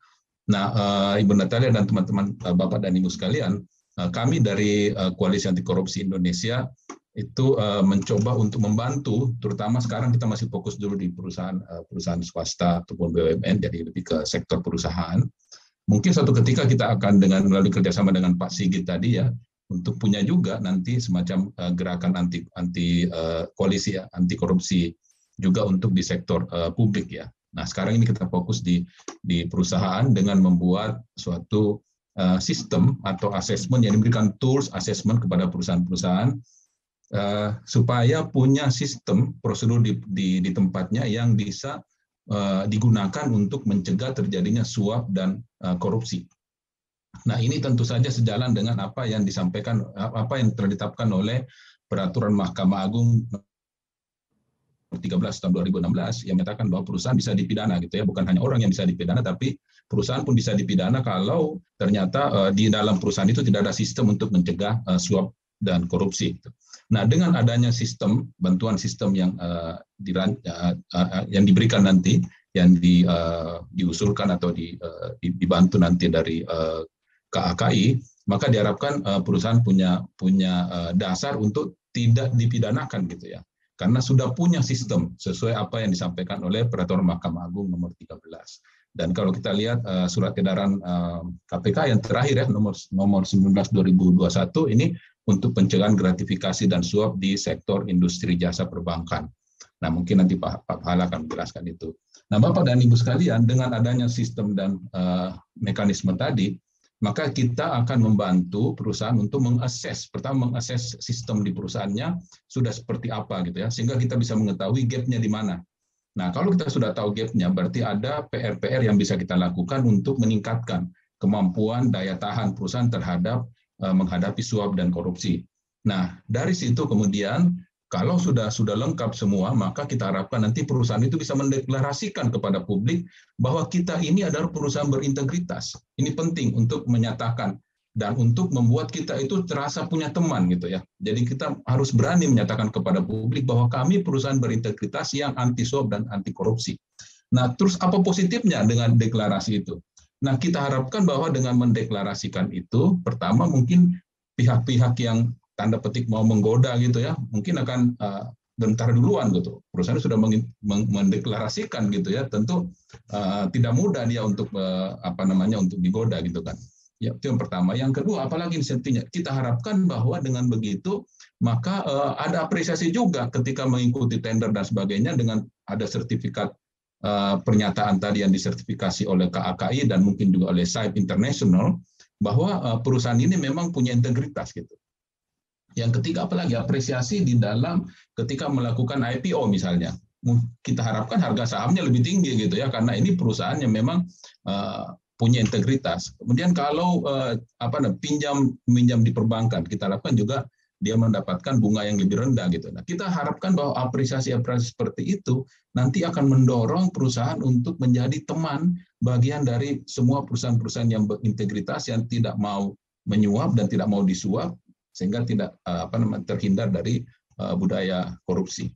Nah, uh, Ibu Natalia dan teman-teman uh, Bapak dan Ibu sekalian, uh, kami dari uh, Koalisi Anti Korupsi Indonesia itu uh, mencoba untuk membantu, terutama sekarang kita masih fokus dulu di perusahaan uh, perusahaan swasta ataupun BUMN, jadi lebih ke sektor perusahaan. Mungkin satu ketika kita akan dengan melalui kerjasama dengan Pak Sigit tadi ya, untuk punya juga nanti semacam uh, gerakan anti anti uh, koalisi anti korupsi juga untuk di sektor uh, publik ya. Nah, sekarang ini kita fokus di di perusahaan dengan membuat suatu uh, sistem atau assessment yang diberikan tools assessment kepada perusahaan-perusahaan uh, supaya punya sistem prosedur di, di, di tempatnya yang bisa uh, digunakan untuk mencegah terjadinya suap dan uh, korupsi. Nah, ini tentu saja sejalan dengan apa yang disampaikan apa yang telah ditetapkan oleh peraturan Mahkamah Agung 13 tahun 2016 yang menyatakan bahwa perusahaan bisa dipidana gitu ya bukan hanya orang yang bisa dipidana tapi perusahaan pun bisa dipidana kalau ternyata uh, di dalam perusahaan itu tidak ada sistem untuk mencegah uh, suap dan korupsi. Gitu. Nah dengan adanya sistem bantuan sistem yang uh, eh, diran, uh, uh, yang diberikan nanti yang di, uh, diusulkan atau di, uh, dibantu nanti dari uh, KAKI maka diharapkan uh, perusahaan punya punya uh, dasar untuk tidak dipidanakan gitu ya karena sudah punya sistem sesuai apa yang disampaikan oleh Peraturan Mahkamah Agung nomor 13. Dan kalau kita lihat uh, surat edaran uh, eh, KPK yang terakhir ya nomor nomor 19 2021 ini untuk pencegahan gratifikasi dan suap di sektor industri jasa perbankan. Nah, mungkin nanti Pak, Pak Pahala akan menjelaskan itu. Nah, Bapak dan Ibu sekalian, dengan adanya sistem dan uh, mekanisme tadi, maka kita akan membantu perusahaan untuk mengakses pertama mengakses sistem di perusahaannya sudah seperti apa gitu ya sehingga kita bisa mengetahui gapnya di mana nah kalau kita sudah tahu gapnya berarti ada PR-PR yang bisa kita lakukan untuk meningkatkan kemampuan daya tahan perusahaan terhadap eh, menghadapi suap dan korupsi nah dari situ kemudian kalau sudah sudah lengkap semua, maka kita harapkan nanti perusahaan itu bisa mendeklarasikan kepada publik bahwa kita ini adalah perusahaan berintegritas. Ini penting untuk menyatakan dan untuk membuat kita itu terasa punya teman gitu ya. Jadi kita harus berani menyatakan kepada publik bahwa kami perusahaan berintegritas yang anti suap dan anti korupsi. Nah, terus apa positifnya dengan deklarasi itu? Nah, kita harapkan bahwa dengan mendeklarasikan itu, pertama mungkin pihak-pihak yang tanda petik mau menggoda gitu ya, mungkin akan uh, eh, gentar duluan gitu. Perusahaan sudah mendeklarasikan gitu ya, tentu uh, tidak mudah dia untuk uh, apa namanya untuk digoda gitu kan. Ya, itu yang pertama. Yang kedua, apalagi insentifnya? Kita harapkan bahwa dengan begitu maka uh, ada apresiasi juga ketika mengikuti tender dan sebagainya dengan ada sertifikat uh, pernyataan tadi yang disertifikasi oleh KAKI dan mungkin juga oleh SAIP International bahwa uh, perusahaan ini memang punya integritas gitu. Yang ketiga apalagi apresiasi di dalam ketika melakukan IPO misalnya. Kita harapkan harga sahamnya lebih tinggi gitu ya karena ini perusahaan yang memang eh, punya integritas. Kemudian kalau uh, apa namanya pinjam minjam di perbankan kita harapkan juga dia mendapatkan bunga yang lebih rendah gitu. Nah, kita harapkan bahwa apresiasi-apresiasi seperti itu nanti akan mendorong perusahaan untuk menjadi teman bagian dari semua perusahaan-perusahaan yang berintegritas yang tidak mau menyuap dan tidak mau disuap sehingga tidak eh, apa namanya terhindar dari eh, budaya korupsi.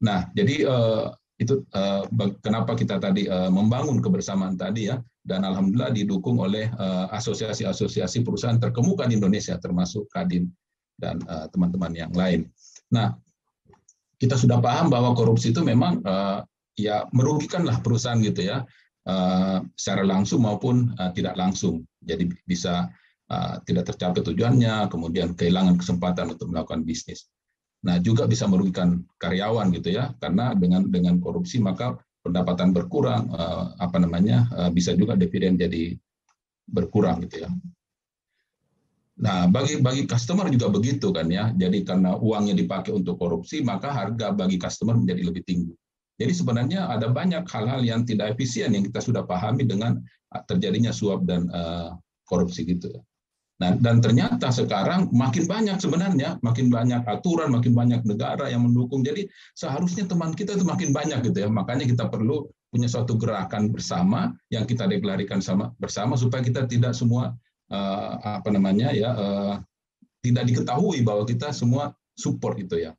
Nah, jadi eh, itu kenapa kita tadi membangun kebersamaan tadi ya dan alhamdulillah didukung oleh asosiasi-asosiasi perusahaan terkemuka di Indonesia termasuk Kadin dan teman-teman yang lain. Nah, kita sudah paham bahwa korupsi itu memang ya merugikanlah perusahaan gitu ya secara langsung maupun tidak langsung. Jadi bisa Ah, tidak tercapai tujuannya, kemudian kehilangan kesempatan untuk melakukan bisnis. Nah, juga bisa merugikan karyawan gitu ya, karena dengan dengan korupsi maka pendapatan berkurang, eh, apa namanya, eh, bisa juga dividen jadi berkurang gitu ya. Nah, bagi bagi customer juga begitu kan ya. Jadi karena uangnya dipakai untuk korupsi, maka harga bagi customer menjadi lebih tinggi. Jadi sebenarnya ada banyak hal-hal yang tidak efisien yang kita sudah pahami dengan terjadinya suap dan uh, korupsi gitu ya. Nah, dan ternyata sekarang makin banyak sebenarnya, makin banyak aturan, makin banyak negara yang mendukung. Jadi seharusnya teman kita itu makin banyak gitu ya. Makanya kita perlu punya suatu gerakan bersama yang kita deklarikan sama bersama supaya kita tidak semua uh, apa namanya ya uh, tidak diketahui bahwa kita semua support itu ya.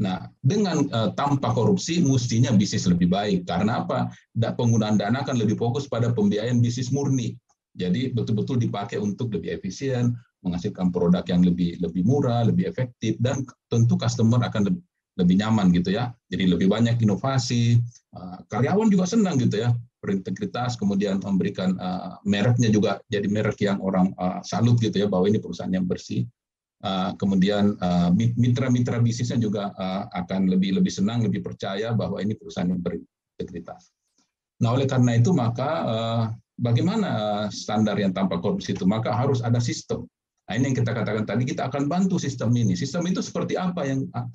Nah, dengan uh, tanpa korupsi mestinya bisnis lebih baik. Karena apa? Da, penggunaan dana akan lebih fokus pada pembiayaan bisnis murni jadi betul-betul dipakai untuk lebih efisien, menghasilkan produk yang lebih lebih murah, lebih efektif dan tentu customer akan lebih, lebih nyaman gitu ya. Jadi lebih banyak inovasi, ah, karyawan juga senang gitu ya, berintegritas, kemudian memberikan ah, mereknya juga jadi merek yang orang ah, salut gitu ya bahwa ini perusahaan yang bersih. kemudian mitra-mitra bisnisnya juga akan lebih lebih senang, lebih percaya bahwa ini perusahaan yang berintegritas. Nah, oleh karena itu maka bagaimana eh, standar yang tanpa korupsi itu? Maka harus ada sistem. Nah, ini yang kita katakan tadi, kita akan bantu sistem ini. Sistem itu seperti apa yang ah,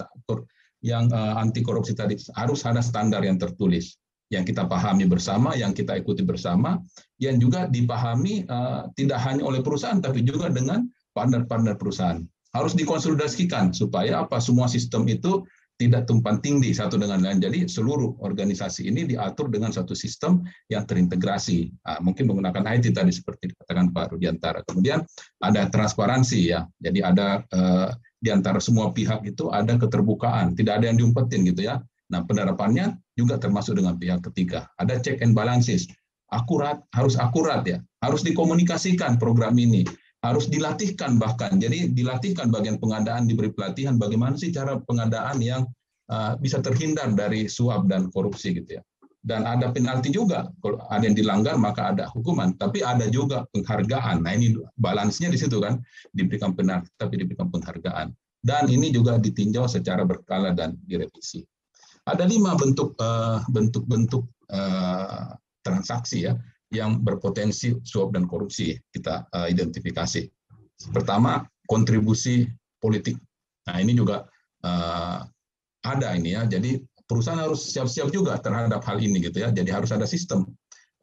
yang eh, anti korupsi tadi? Harus ada standar yang tertulis, yang kita pahami bersama, yang kita ikuti bersama, yang juga dipahami eh, tidak hanya oleh perusahaan, tapi juga dengan partner-partner perusahaan. Harus dikonsolidasikan supaya apa semua sistem itu tidak tumpang tindih satu dengan lain. Jadi seluruh organisasi ini diatur dengan satu sistem yang terintegrasi. Nah, mungkin menggunakan IT tadi seperti dikatakan Pak Rudiantara. Kemudian ada transparansi ya. Jadi ada eh, di antara semua pihak itu ada keterbukaan, tidak ada yang diumpetin gitu ya. Nah, penerapannya juga termasuk dengan pihak ketiga. Ada check and balances. Akurat, harus akurat ya. Harus dikomunikasikan program ini harus dilatihkan bahkan. Jadi dilatihkan bagian pengadaan diberi pelatihan bagaimana sih cara pengadaan yang uh, bisa terhindar dari suap dan korupsi gitu ya. Dan ada penalti juga kalau ada yang dilanggar maka ada hukuman, tapi ada juga penghargaan. Nah ini balansnya di situ kan diberikan penalti tapi diberikan penghargaan. Dan ini juga ditinjau secara berkala dan direvisi. Ada lima bentuk eh, bentuk-bentuk uh, transaksi ya yang berpotensi suap dan korupsi kita uh, identifikasi. Pertama, kontribusi politik. Nah, ini juga uh, ada ini ya. Jadi perusahaan harus siap-siap juga terhadap hal ini gitu ya. Jadi harus ada sistem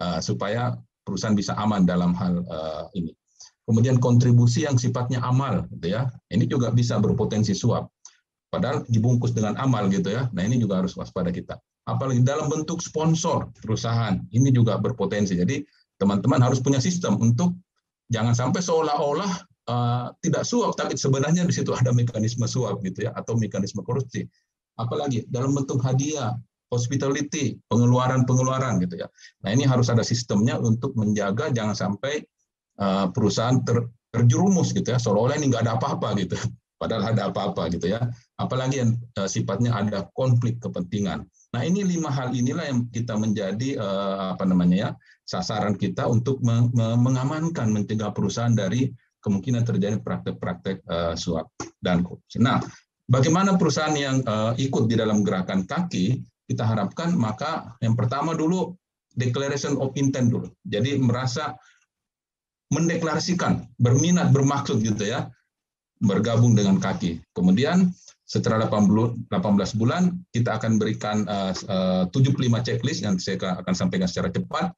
uh, supaya perusahaan bisa aman dalam hal uh, ini. Kemudian kontribusi yang sifatnya amal gitu ya. Ini juga bisa berpotensi suap. Padahal dibungkus dengan amal gitu ya. Nah, ini juga harus waspada kita apalagi dalam bentuk sponsor perusahaan. Ini juga berpotensi. Jadi teman-teman harus punya sistem untuk jangan sampai seolah-olah uh, tidak suap, tapi sebenarnya di situ ada mekanisme suap gitu ya, atau mekanisme korupsi. Apalagi dalam bentuk hadiah, hospitality, pengeluaran-pengeluaran gitu ya. Nah ini harus ada sistemnya untuk menjaga jangan sampai uh, perusahaan ter, terjerumus gitu ya, seolah-olah ini nggak ada apa-apa gitu. <laughs> Padahal ada apa-apa gitu ya. Apalagi yang uh, sifatnya ada konflik kepentingan. Nah, ini lima hal inilah yang kita menjadi eh, apa namanya ya, sasaran kita untuk mengamankan mencegah perusahaan dari kemungkinan terjadi praktek-praktek eh, suap dan korupsi. Nah, bagaimana perusahaan yang eh, ikut di dalam gerakan kaki kita harapkan maka yang pertama dulu declaration of intent dulu. Jadi merasa mendeklarasikan, berminat, bermaksud gitu ya, bergabung dengan kaki. Kemudian setelah 80, 18 bulan kita akan berikan uh, uh, 75 checklist yang saya akan sampaikan secara cepat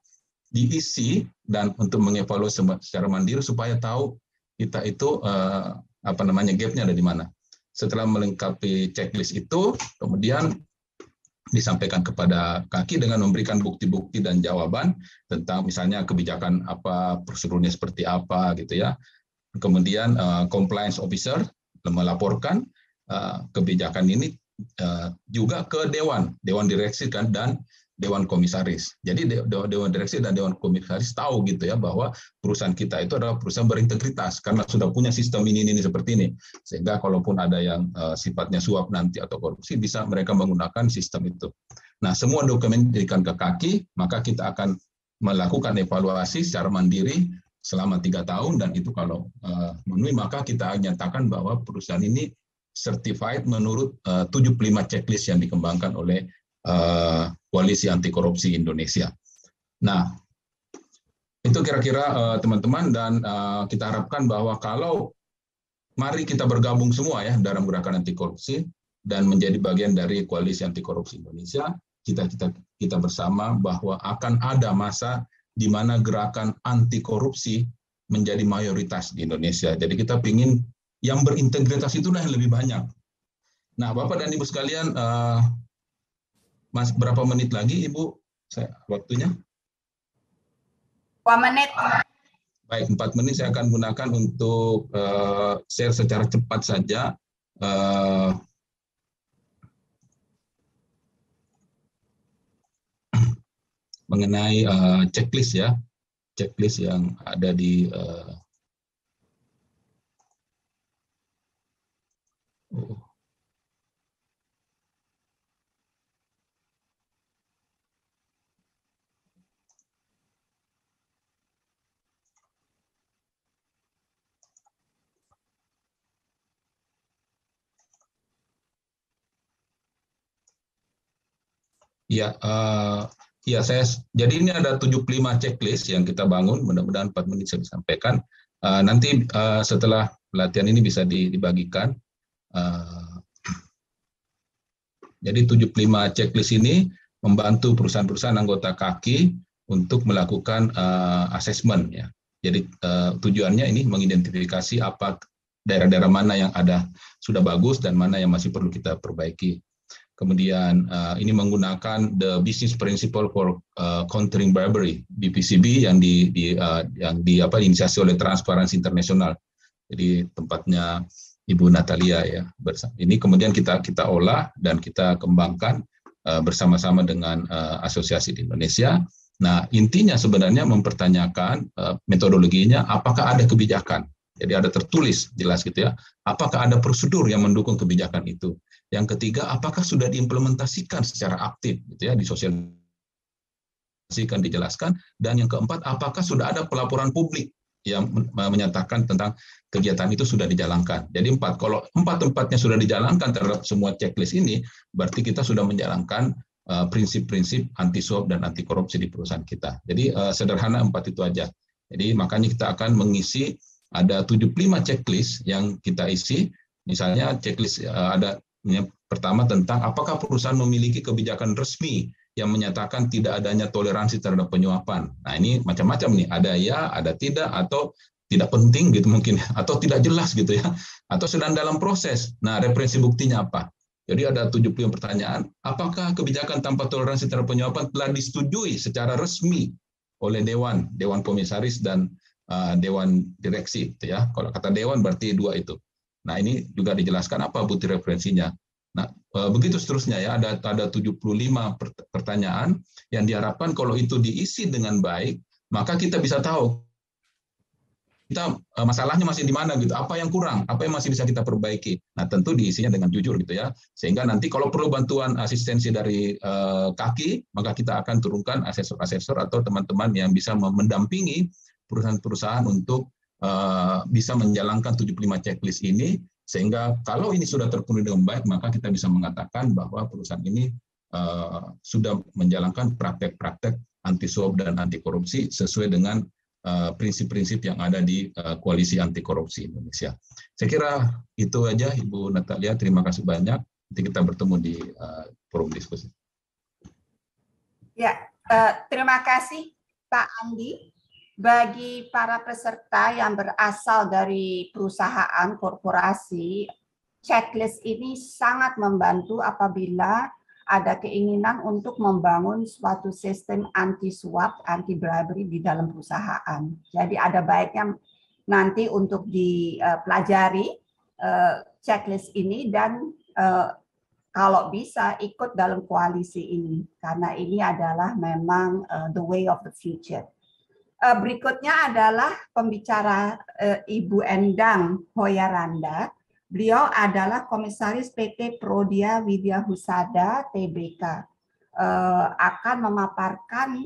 diisi dan untuk mengevaluasi secara mandiri supaya tahu kita itu eh, apa namanya gapnya ada di mana. Setelah melengkapi checklist itu, kemudian disampaikan kepada kaki dengan memberikan bukti-bukti dan jawaban tentang misalnya kebijakan apa, prosedurnya seperti apa gitu ya. Kemudian eh, compliance officer melaporkan Eh, kebijakan ini eh, juga ke dewan, dewan direksi kan dan dewan komisaris. Jadi dewan direksi dan dewan komisaris tahu gitu ya bahwa perusahaan kita itu adalah perusahaan berintegritas karena sudah punya sistem ini ini, seperti ini. Sehingga kalaupun ada yang eh, sifatnya suap nanti atau korupsi bisa mereka menggunakan sistem itu. Nah, semua dokumen diberikan ke kaki, maka kita akan melakukan evaluasi secara mandiri selama tiga tahun dan itu kalau memenuhi maka kita nyatakan bahwa perusahaan ini certified menurut eh, uh, 75 checklist yang dikembangkan oleh uh, Koalisi Anti Korupsi Indonesia. Nah, itu kira-kira teman eh, teman-teman dan uh, kita harapkan bahwa kalau mari kita bergabung semua ya dalam gerakan anti korupsi dan menjadi bagian dari Koalisi Anti Korupsi Indonesia, kita kita kita bersama bahwa akan ada masa di mana gerakan anti korupsi menjadi mayoritas di Indonesia. Jadi kita ingin yang berintegritas itu yang lebih banyak. Nah, Bapak dan Ibu sekalian, uh, Mas berapa menit lagi Ibu? Saya waktunya? 4 menit. Baik, empat menit saya akan gunakan untuk uh, share secara cepat saja. Uh, mengenai uh, checklist ya, checklist yang ada di uh, Ya, uh, ya saya. Jadi ini ada 75 checklist yang kita bangun. Mudah-mudahan 4 menit saya bisa sampaikan. Uh, nanti uh, setelah pelatihan ini bisa dibagikan. Uh, jadi 75 checklist ini membantu perusahaan-perusahaan anggota kaki untuk melakukan uh, asesmen ya. Jadi uh, tujuannya ini mengidentifikasi apa daerah-daerah mana yang ada sudah bagus dan mana yang masih perlu kita perbaiki. Kemudian uh, ini menggunakan the business principle for uh, countering bribery BPCB yang di, di uh, yang di apa inisiasi oleh Transparansi Internasional. Jadi tempatnya Ibu Natalia ya. bersama. Ini kemudian kita kita olah dan kita kembangkan uh, bersama-sama dengan uh, asosiasi di Indonesia. Nah, intinya sebenarnya mempertanyakan uh, metodologinya apakah ada kebijakan. Jadi ada tertulis jelas gitu ya. Apakah ada prosedur yang mendukung kebijakan itu? Yang ketiga, apakah sudah diimplementasikan secara aktif gitu ya di sosialisasikan dijelaskan dan yang keempat, apakah sudah ada pelaporan publik yang menyatakan tentang kegiatan itu sudah dijalankan. Jadi empat, kalau empat tempatnya sudah dijalankan terhadap semua checklist ini, berarti kita sudah menjalankan eh, prinsip-prinsip anti suap dan anti korupsi di perusahaan kita. Jadi eh, sederhana empat itu aja. Jadi makanya kita akan mengisi ada 75 checklist yang kita isi. Misalnya checklist eh, ada Ya, pertama tentang apakah perusahaan memiliki kebijakan resmi yang menyatakan tidak adanya toleransi terhadap penyuapan. Nah ini macam-macam nih, ada ya, ada tidak, atau tidak penting gitu mungkin, <laughs> atau tidak jelas gitu ya, atau sedang dalam proses. Nah referensi buktinya apa? Jadi ada 70 pertanyaan, apakah kebijakan tanpa toleransi terhadap penyuapan telah disetujui secara resmi oleh Dewan, Dewan Komisaris dan eh, Dewan Direksi gitu ya. Kalau kata Dewan berarti dua itu. Nah, ini juga dijelaskan apa bukti referensinya. Nah, e, begitu seterusnya ya, ada ada 75 pertanyaan yang diharapkan kalau itu diisi dengan baik, maka kita bisa tahu kita e, masalahnya masih di mana gitu, apa yang kurang, apa yang masih bisa kita perbaiki. Nah, tentu diisinya dengan jujur gitu ya. Sehingga nanti kalau perlu bantuan asistensi dari uh, kaki, maka kita akan turunkan asesor-asesor atau teman-teman yang bisa mendampingi perusahaan-perusahaan untuk Eh, bisa menjalankan 75 checklist ini sehingga kalau ini sudah terpenuhi dengan baik maka kita bisa mengatakan bahwa perusahaan ini eh, sudah menjalankan praktek-praktek anti suap dan anti korupsi sesuai dengan eh, prinsip-prinsip yang ada di koalisi anti korupsi Indonesia. Saya kira itu aja Ibu Natalia, terima kasih banyak. Nanti kita bertemu di forum diskusi. Ya, terima kasih Pak Andi bagi para peserta yang berasal dari perusahaan korporasi, checklist ini sangat membantu apabila ada keinginan untuk membangun suatu sistem anti suap, anti bribery di dalam perusahaan. Jadi ada baiknya nanti untuk dipelajari eh, checklist ini dan eh, kalau bisa ikut dalam koalisi ini karena ini adalah memang eh, the way of the future. Eh, berikutnya adalah pembicara eh, Ibu Endang Hoyaranda. Beliau adalah Komisaris PT Prodia Widya Husada TBK. Eh, akan memaparkan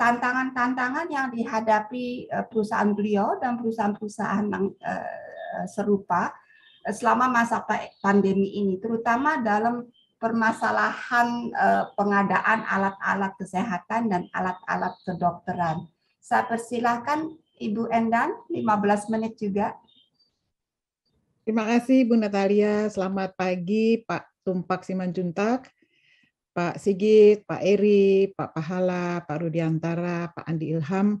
tantangan-tantangan yang dihadapi perusahaan beliau dan perusahaan-perusahaan yang serupa selama masa pandemi ini, terutama dalam permasalahan pengadaan alat-alat kesehatan dan alat-alat kedokteran saya persilahkan Ibu Endan, 15 menit juga. Terima kasih Bu Natalia. Selamat pagi Pak Tumpak Simanjuntak, Pak Sigit, Pak Eri, Pak Pahala, Pak Rudiantara, Pak Andi Ilham,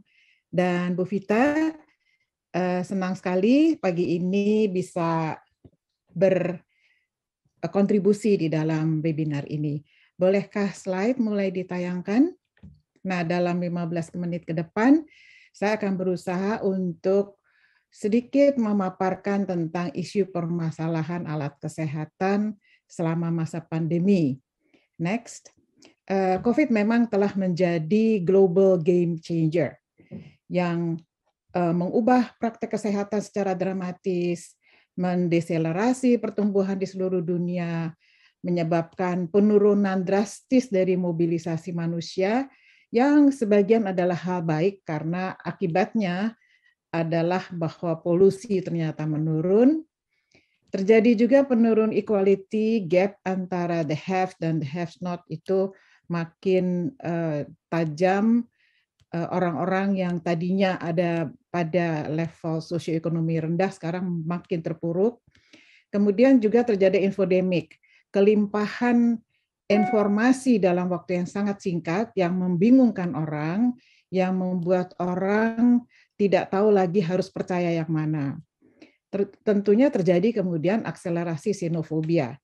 dan Bu Vita. Eh, senang sekali pagi ini bisa berkontribusi di dalam webinar ini. Bolehkah slide mulai ditayangkan? Nah, dalam 15 menit ke depan, saya akan berusaha untuk sedikit memaparkan tentang isu permasalahan alat kesehatan selama masa pandemi. Next, eh, COVID memang telah menjadi global game changer yang eh, mengubah praktek kesehatan secara dramatis, mendeselerasi pertumbuhan di seluruh dunia, menyebabkan penurunan drastis dari mobilisasi manusia, yang sebagian adalah hal baik karena akibatnya adalah bahwa polusi ternyata menurun. Terjadi juga penurun equality gap antara the have dan the have not itu makin uh, tajam orang eh, orang-orang yang tadinya ada pada level sosioekonomi rendah sekarang makin terpuruk. Kemudian juga terjadi infodemik, kelimpahan informasi dalam waktu yang sangat singkat yang membingungkan orang, yang membuat orang tidak tahu lagi harus percaya yang mana. Ter tentunya terjadi kemudian akselerasi sinofobia,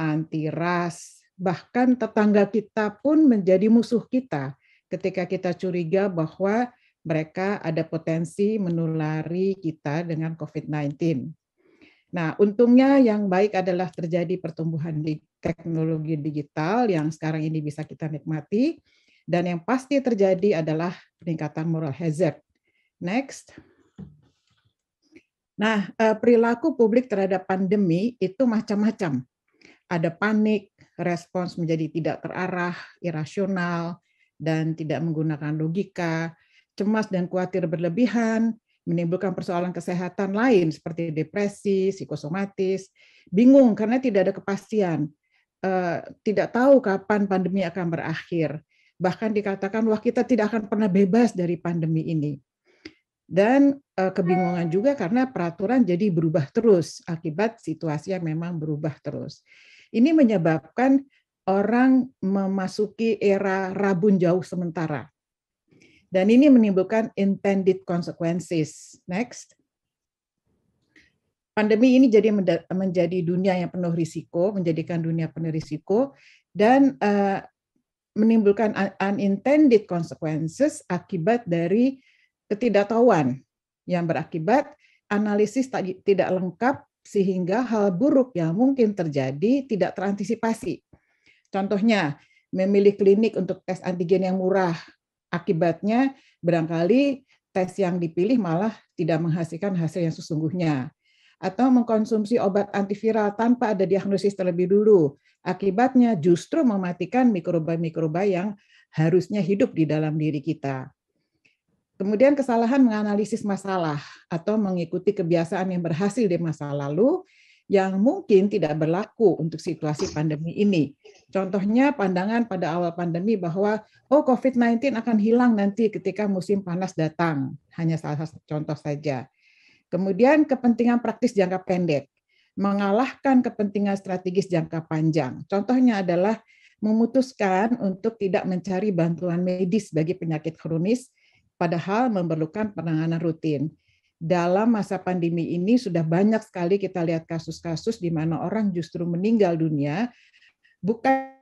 anti ras, bahkan tetangga kita pun menjadi musuh kita ketika kita curiga bahwa mereka ada potensi menulari kita dengan COVID-19. Nah, untungnya yang baik adalah terjadi pertumbuhan di teknologi digital yang sekarang ini bisa kita nikmati dan yang pasti terjadi adalah peningkatan moral hazard. Next. Nah, eh, perilaku publik terhadap pandemi itu macam-macam. Ada panik, respons menjadi tidak terarah, irasional, dan tidak menggunakan logika, cemas dan khawatir berlebihan, menimbulkan persoalan kesehatan lain seperti depresi, psikosomatis, bingung karena tidak ada kepastian, eh, tidak tahu kapan pandemi akan berakhir. Bahkan dikatakan wah kita tidak akan pernah bebas dari pandemi ini. Dan eh, kebingungan juga karena peraturan jadi berubah terus akibat situasi yang memang berubah terus. Ini menyebabkan orang memasuki era rabun jauh sementara dan ini menimbulkan intended consequences. Next. Pandemi ini jadi menjadi dunia yang penuh risiko, menjadikan dunia penuh risiko dan uh, menimbulkan unintended consequences akibat dari ketidaktahuan yang berakibat analisis tidak lengkap sehingga hal buruk yang mungkin terjadi tidak terantisipasi. Contohnya, memilih klinik untuk tes antigen yang murah Akibatnya barangkali tes yang dipilih malah tidak menghasilkan hasil yang sesungguhnya atau mengkonsumsi obat antiviral tanpa ada diagnosis terlebih dulu. Akibatnya justru mematikan mikroba-mikroba yang harusnya hidup di dalam diri kita. Kemudian kesalahan menganalisis masalah atau mengikuti kebiasaan yang berhasil di masa lalu yang mungkin tidak berlaku untuk situasi pandemi ini. Contohnya pandangan pada awal pandemi bahwa oh COVID-19 akan hilang nanti ketika musim panas datang. Hanya salah satu contoh saja. Kemudian kepentingan praktis jangka pendek mengalahkan kepentingan strategis jangka panjang. Contohnya adalah memutuskan untuk tidak mencari bantuan medis bagi penyakit kronis padahal memerlukan penanganan rutin dalam masa pandemi ini sudah banyak sekali kita lihat kasus-kasus di mana orang justru meninggal dunia bukan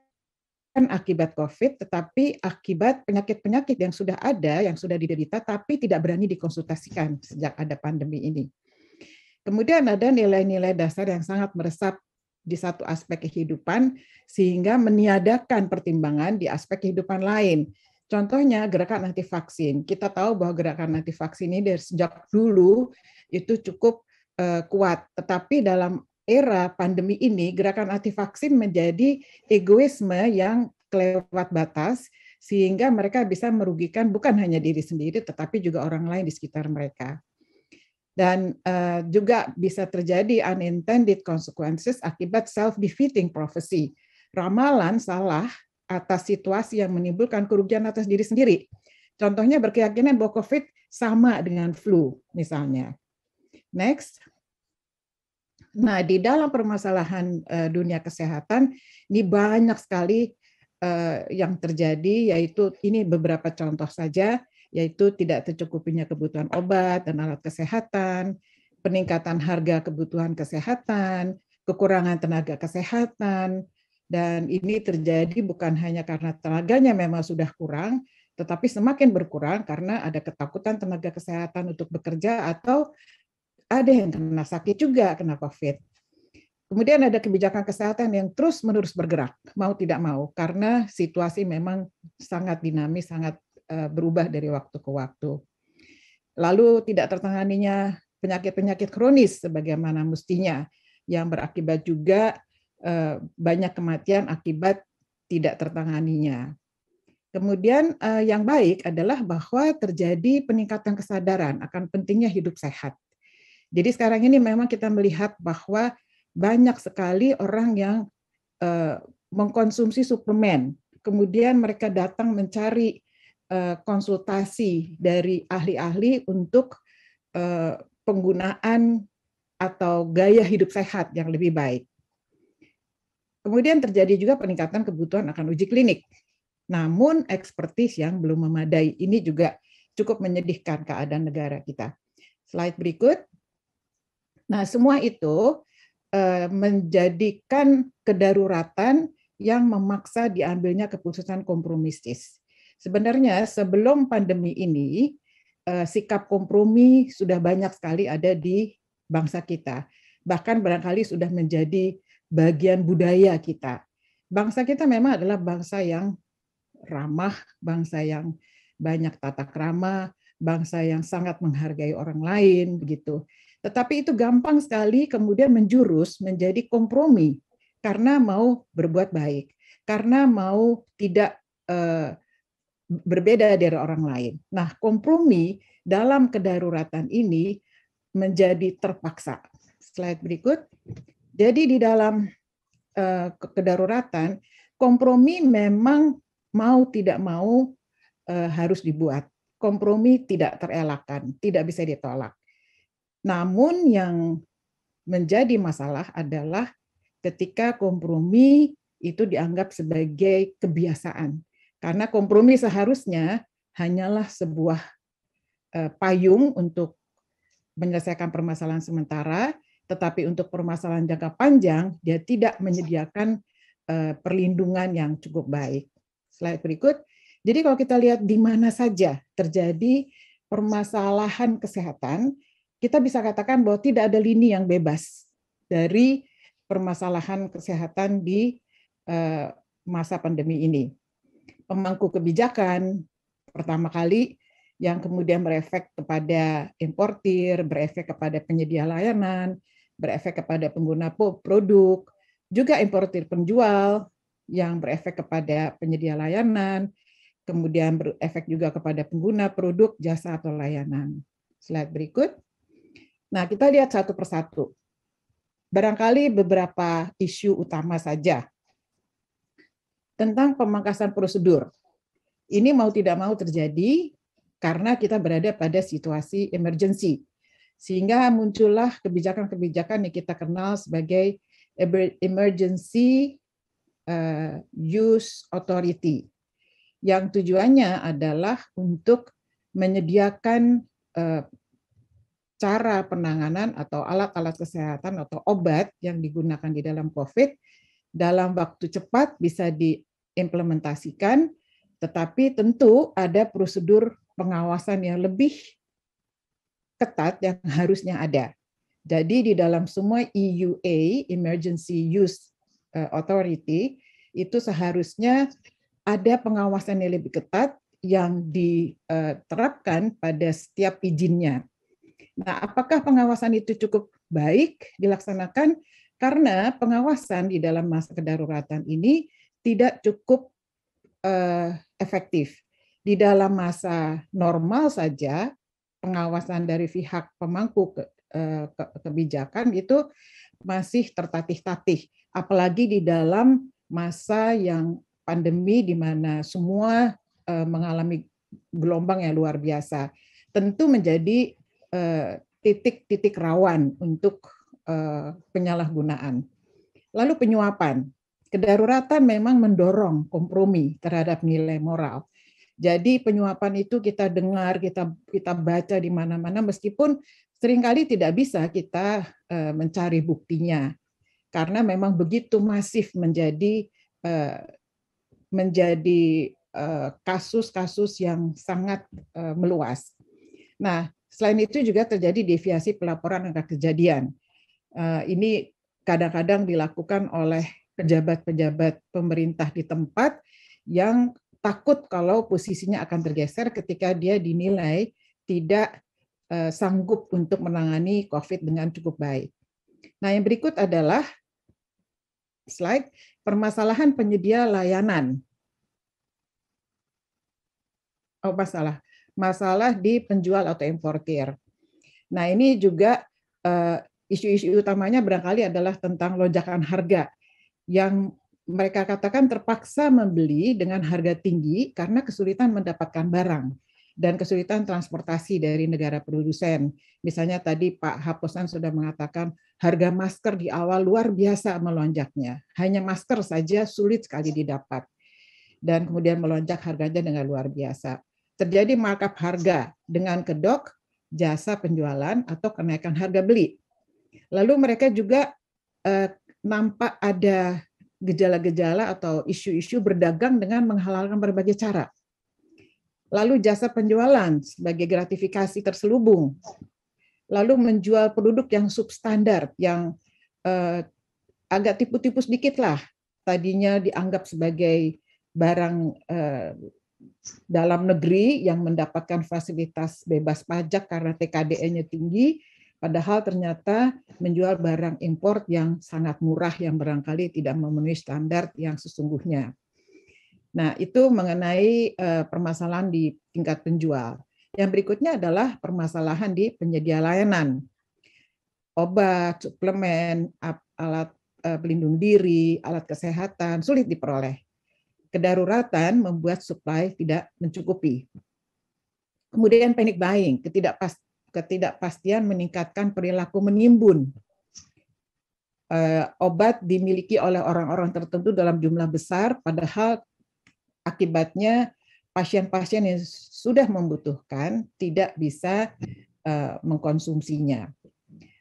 akibat COVID, tetapi akibat penyakit-penyakit yang sudah ada, yang sudah diderita, tapi tidak berani dikonsultasikan sejak ada pandemi ini. Kemudian ada nilai-nilai dasar yang sangat meresap di satu aspek kehidupan, sehingga meniadakan pertimbangan di aspek kehidupan lain. Contohnya gerakan anti vaksin. Kita tahu bahwa gerakan anti vaksin ini dari sejak dulu itu cukup uh, kuat, tetapi dalam era pandemi ini gerakan anti vaksin menjadi egoisme yang kelewat batas sehingga mereka bisa merugikan bukan hanya diri sendiri tetapi juga orang lain di sekitar mereka. Dan uh, juga bisa terjadi unintended consequences akibat self-defeating prophecy. Ramalan salah atas situasi yang menimbulkan kerugian atas diri sendiri. Contohnya berkeyakinan bahwa COVID sama dengan flu misalnya. Next. Nah, di dalam permasalahan eh, dunia kesehatan ini banyak sekali eh, yang terjadi yaitu ini beberapa contoh saja yaitu tidak tercukupinya kebutuhan obat dan alat kesehatan, peningkatan harga kebutuhan kesehatan, kekurangan tenaga kesehatan, dan ini terjadi bukan hanya karena tenaganya memang sudah kurang, tetapi semakin berkurang karena ada ketakutan tenaga kesehatan untuk bekerja atau ada yang kena sakit juga kena COVID. Kemudian ada kebijakan kesehatan yang terus-menerus bergerak, mau tidak mau, karena situasi memang sangat dinamis, sangat eh, berubah dari waktu ke waktu. Lalu tidak tertanganinya penyakit-penyakit kronis sebagaimana mestinya, yang berakibat juga Eh, banyak kematian akibat tidak tertanganinya. Kemudian eh, yang baik adalah bahwa terjadi peningkatan kesadaran akan pentingnya hidup sehat. Jadi sekarang ini memang kita melihat bahwa banyak sekali orang yang eh, mengkonsumsi suplemen, kemudian mereka datang mencari konsultasi dari ahli-ahli untuk penggunaan atau gaya hidup sehat yang lebih baik. Kemudian terjadi juga peningkatan kebutuhan akan uji klinik. Namun ekspertis yang belum memadai ini juga cukup menyedihkan keadaan negara kita. Slide berikut. Nah, semua itu eh, menjadikan kedaruratan yang memaksa diambilnya keputusan kompromistis. Sebenarnya sebelum pandemi ini eh, sikap kompromi sudah banyak sekali ada di bangsa kita. Bahkan barangkali sudah menjadi bagian budaya kita. Bangsa kita memang adalah bangsa yang ramah, bangsa yang banyak tata krama, bangsa yang sangat menghargai orang lain begitu. Tetapi itu gampang sekali kemudian menjurus menjadi kompromi karena mau berbuat baik, karena mau tidak eh, berbeda dari orang lain. Nah, kompromi dalam kedaruratan ini menjadi terpaksa. Slide berikut. Jadi di dalam uh, kedaruratan kompromi memang mau tidak mau uh, harus dibuat. Kompromi tidak terelakkan, tidak bisa ditolak. Namun yang menjadi masalah adalah ketika kompromi itu dianggap sebagai kebiasaan. Karena kompromi seharusnya hanyalah sebuah eh, payung untuk menyelesaikan permasalahan sementara, tetapi untuk permasalahan jangka panjang, dia tidak menyediakan eh, perlindungan yang cukup baik. Slide berikut. Jadi kalau kita lihat di mana saja terjadi permasalahan kesehatan, kita bisa katakan bahwa tidak ada lini yang bebas dari permasalahan kesehatan di eh, masa pandemi ini. Pemangku kebijakan pertama kali yang kemudian berefek kepada importir, berefek kepada penyedia layanan, berefek kepada pengguna produk, juga importir penjual yang berefek kepada penyedia layanan, kemudian berefek juga kepada pengguna produk, jasa atau layanan. Slide berikut. Nah, kita lihat satu persatu. Barangkali beberapa isu utama saja tentang pemangkasan prosedur. Ini mau tidak mau terjadi karena kita berada pada situasi emergency sehingga muncullah kebijakan-kebijakan yang kita kenal sebagai Emergency eh, Use Authority, yang tujuannya adalah untuk menyediakan eh, cara penanganan atau alat-alat kesehatan atau obat yang digunakan di dalam COVID dalam waktu cepat bisa diimplementasikan, tetapi tentu ada prosedur pengawasan yang lebih ketat yang harusnya ada. Jadi di dalam semua EUA (Emergency Use eh, Authority) itu seharusnya ada pengawasan yang lebih ketat yang diterapkan pada setiap izinnya. Nah, apakah pengawasan itu cukup baik dilaksanakan? Karena pengawasan di dalam masa kedaruratan ini tidak cukup eh, efektif. Di dalam masa normal saja pengawasan dari pihak pemangku ke, eh, ke, kebijakan itu masih tertatih-tatih, apalagi di dalam masa yang pandemi di mana semua eh, mengalami gelombang yang luar biasa. Tentu menjadi eh, titik-titik rawan untuk penyalahgunaan. Lalu penyuapan. Kedaruratan memang mendorong kompromi terhadap nilai moral. Jadi penyuapan itu kita dengar, kita kita baca di mana-mana meskipun seringkali tidak bisa kita eh, mencari buktinya. Karena memang begitu masif menjadi eh, menjadi eh, kasus-kasus yang sangat meluas. Nah, selain itu juga terjadi deviasi pelaporan angka kejadian. Ini kadang-kadang dilakukan oleh pejabat-pejabat pemerintah di tempat yang takut kalau posisinya akan tergeser ketika dia dinilai tidak eh, sanggup untuk menangani COVID dengan cukup baik. Nah, yang berikut adalah slide permasalahan penyedia layanan. Oh, masalah masalah di penjual atau importir. Nah, ini juga eh, isu-isu utamanya barangkali adalah tentang lonjakan harga yang mereka katakan terpaksa membeli dengan harga tinggi karena kesulitan mendapatkan barang dan kesulitan transportasi dari negara produsen. Misalnya tadi Pak Haposan sudah mengatakan harga masker di awal luar biasa melonjaknya. Hanya masker saja sulit sekali didapat. Dan kemudian melonjak harganya dengan luar biasa. Terjadi markup harga dengan kedok, jasa penjualan, atau kenaikan harga beli. Lalu mereka juga eh, nampak ada gejala-gejala atau isu-isu berdagang dengan menghalalkan berbagai cara. Lalu jasa penjualan sebagai gratifikasi terselubung. Lalu menjual produk yang substandar, yang eh, agak tipu-tipu sedikit lah. Tadinya dianggap sebagai barang eh, dalam negeri yang mendapatkan fasilitas bebas pajak karena TKDN-nya tinggi, Padahal ternyata menjual barang impor yang sangat murah yang barangkali tidak memenuhi standar yang sesungguhnya. Nah, itu mengenai eh, permasalahan di tingkat penjual. Yang berikutnya adalah permasalahan di penyedia layanan. Obat, suplemen, alat eh, pelindung diri, alat kesehatan sulit diperoleh. Kedaruratan membuat supply tidak mencukupi. Kemudian panic buying, ketidakpastian ketidakpastian meningkatkan perilaku menimbun. Eh, obat dimiliki oleh orang-orang tertentu dalam jumlah besar, padahal akibatnya pasien-pasien yang sudah membutuhkan tidak bisa eh, mengkonsumsinya.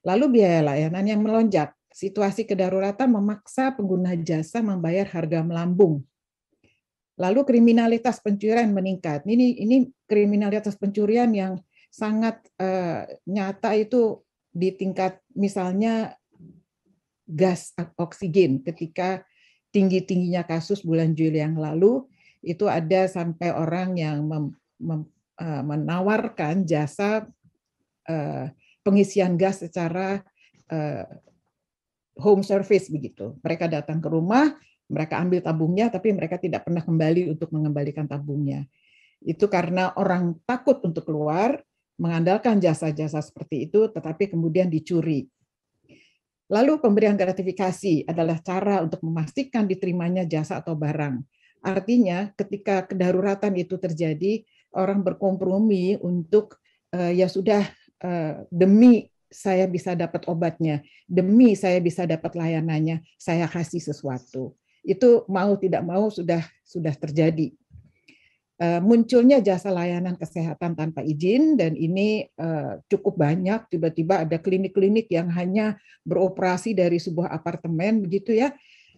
Lalu biaya layanan yang melonjak. Situasi kedaruratan memaksa pengguna jasa membayar harga melambung. Lalu kriminalitas pencurian meningkat. Ini ini kriminalitas pencurian yang sangat uh, nyata itu di tingkat misalnya gas oksigen ketika tinggi-tingginya kasus bulan Juli yang lalu itu ada sampai orang yang mem, mem, uh, menawarkan jasa uh, pengisian gas secara uh, home service begitu. Mereka datang ke rumah, mereka ambil tabungnya tapi mereka tidak pernah kembali untuk mengembalikan tabungnya. Itu karena orang takut untuk keluar mengandalkan jasa-jasa seperti itu, tetapi kemudian dicuri. Lalu pemberian gratifikasi adalah cara untuk memastikan diterimanya jasa atau barang. Artinya ketika kedaruratan itu terjadi, orang berkompromi untuk eh, ya sudah eh, demi saya bisa dapat obatnya, demi saya bisa dapat layanannya, saya kasih sesuatu. Itu mau tidak mau sudah sudah terjadi Eh, munculnya jasa layanan kesehatan tanpa izin dan ini eh, cukup banyak tiba-tiba ada klinik-klinik yang hanya beroperasi dari sebuah apartemen begitu ya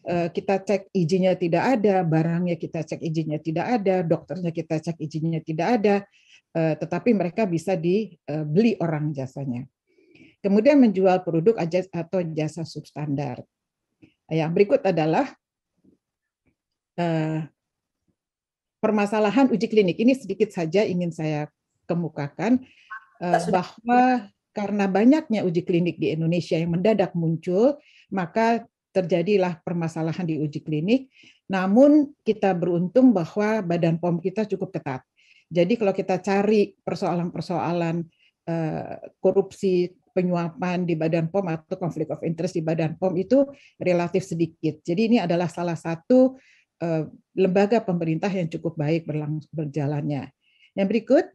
eh, kita cek izinnya tidak ada barangnya kita cek izinnya tidak ada dokternya kita cek izinnya tidak ada tetapi mereka bisa dibeli orang jasanya kemudian menjual produk atau jasa substandar yang berikut adalah permasalahan uji klinik ini sedikit saja ingin saya kemukakan eh, bahwa karena banyaknya uji klinik di Indonesia yang mendadak muncul, maka terjadilah permasalahan di uji klinik. Namun kita beruntung bahwa Badan POM kita cukup ketat. Jadi kalau kita cari persoalan-persoalan eh, korupsi, penyuapan di Badan POM atau konflik of interest di Badan POM itu relatif sedikit. Jadi ini adalah salah satu Eh, lembaga pemerintah yang cukup baik berjalannya. Yang berikut,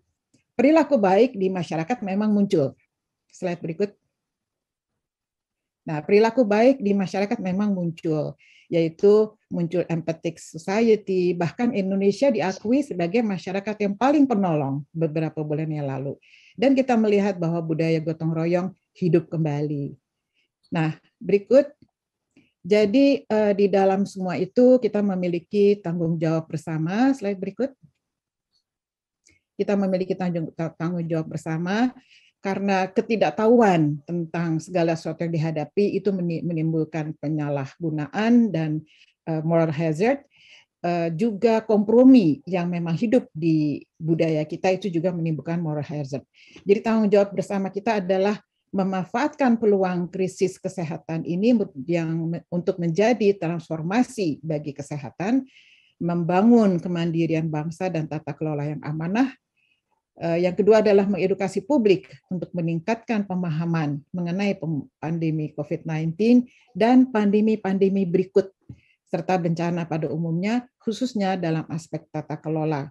perilaku baik di masyarakat memang muncul. Slide berikut. Nah, perilaku baik di masyarakat memang muncul, yaitu muncul empathic society, bahkan Indonesia diakui sebagai masyarakat yang paling penolong beberapa bulan yang lalu. Dan kita melihat bahwa budaya gotong royong hidup kembali. Nah, berikut jadi uh, di dalam semua itu kita memiliki tanggung jawab bersama. Slide berikut. Kita memiliki tanggung, tanggung jawab bersama karena ketidaktahuan tentang segala sesuatu yang dihadapi itu menimbulkan penyalahgunaan dan uh, moral hazard. Eh, juga kompromi yang memang hidup di budaya kita itu juga menimbulkan moral hazard. Jadi tanggung jawab bersama kita adalah memanfaatkan peluang krisis kesehatan ini yang untuk menjadi transformasi bagi kesehatan, membangun kemandirian bangsa dan tata kelola yang amanah. Eh, yang kedua adalah mengedukasi publik untuk meningkatkan pemahaman mengenai pandemi COVID-19 dan pandemi-pandemi berikut serta bencana pada umumnya khususnya dalam aspek tata kelola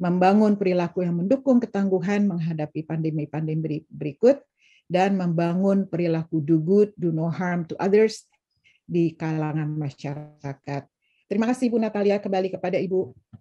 membangun perilaku yang mendukung ketangguhan menghadapi pandemi-pandemi berikut, dan membangun perilaku do good, do no harm to others di kalangan masyarakat. Terima kasih Bu Natalia kembali kepada Ibu.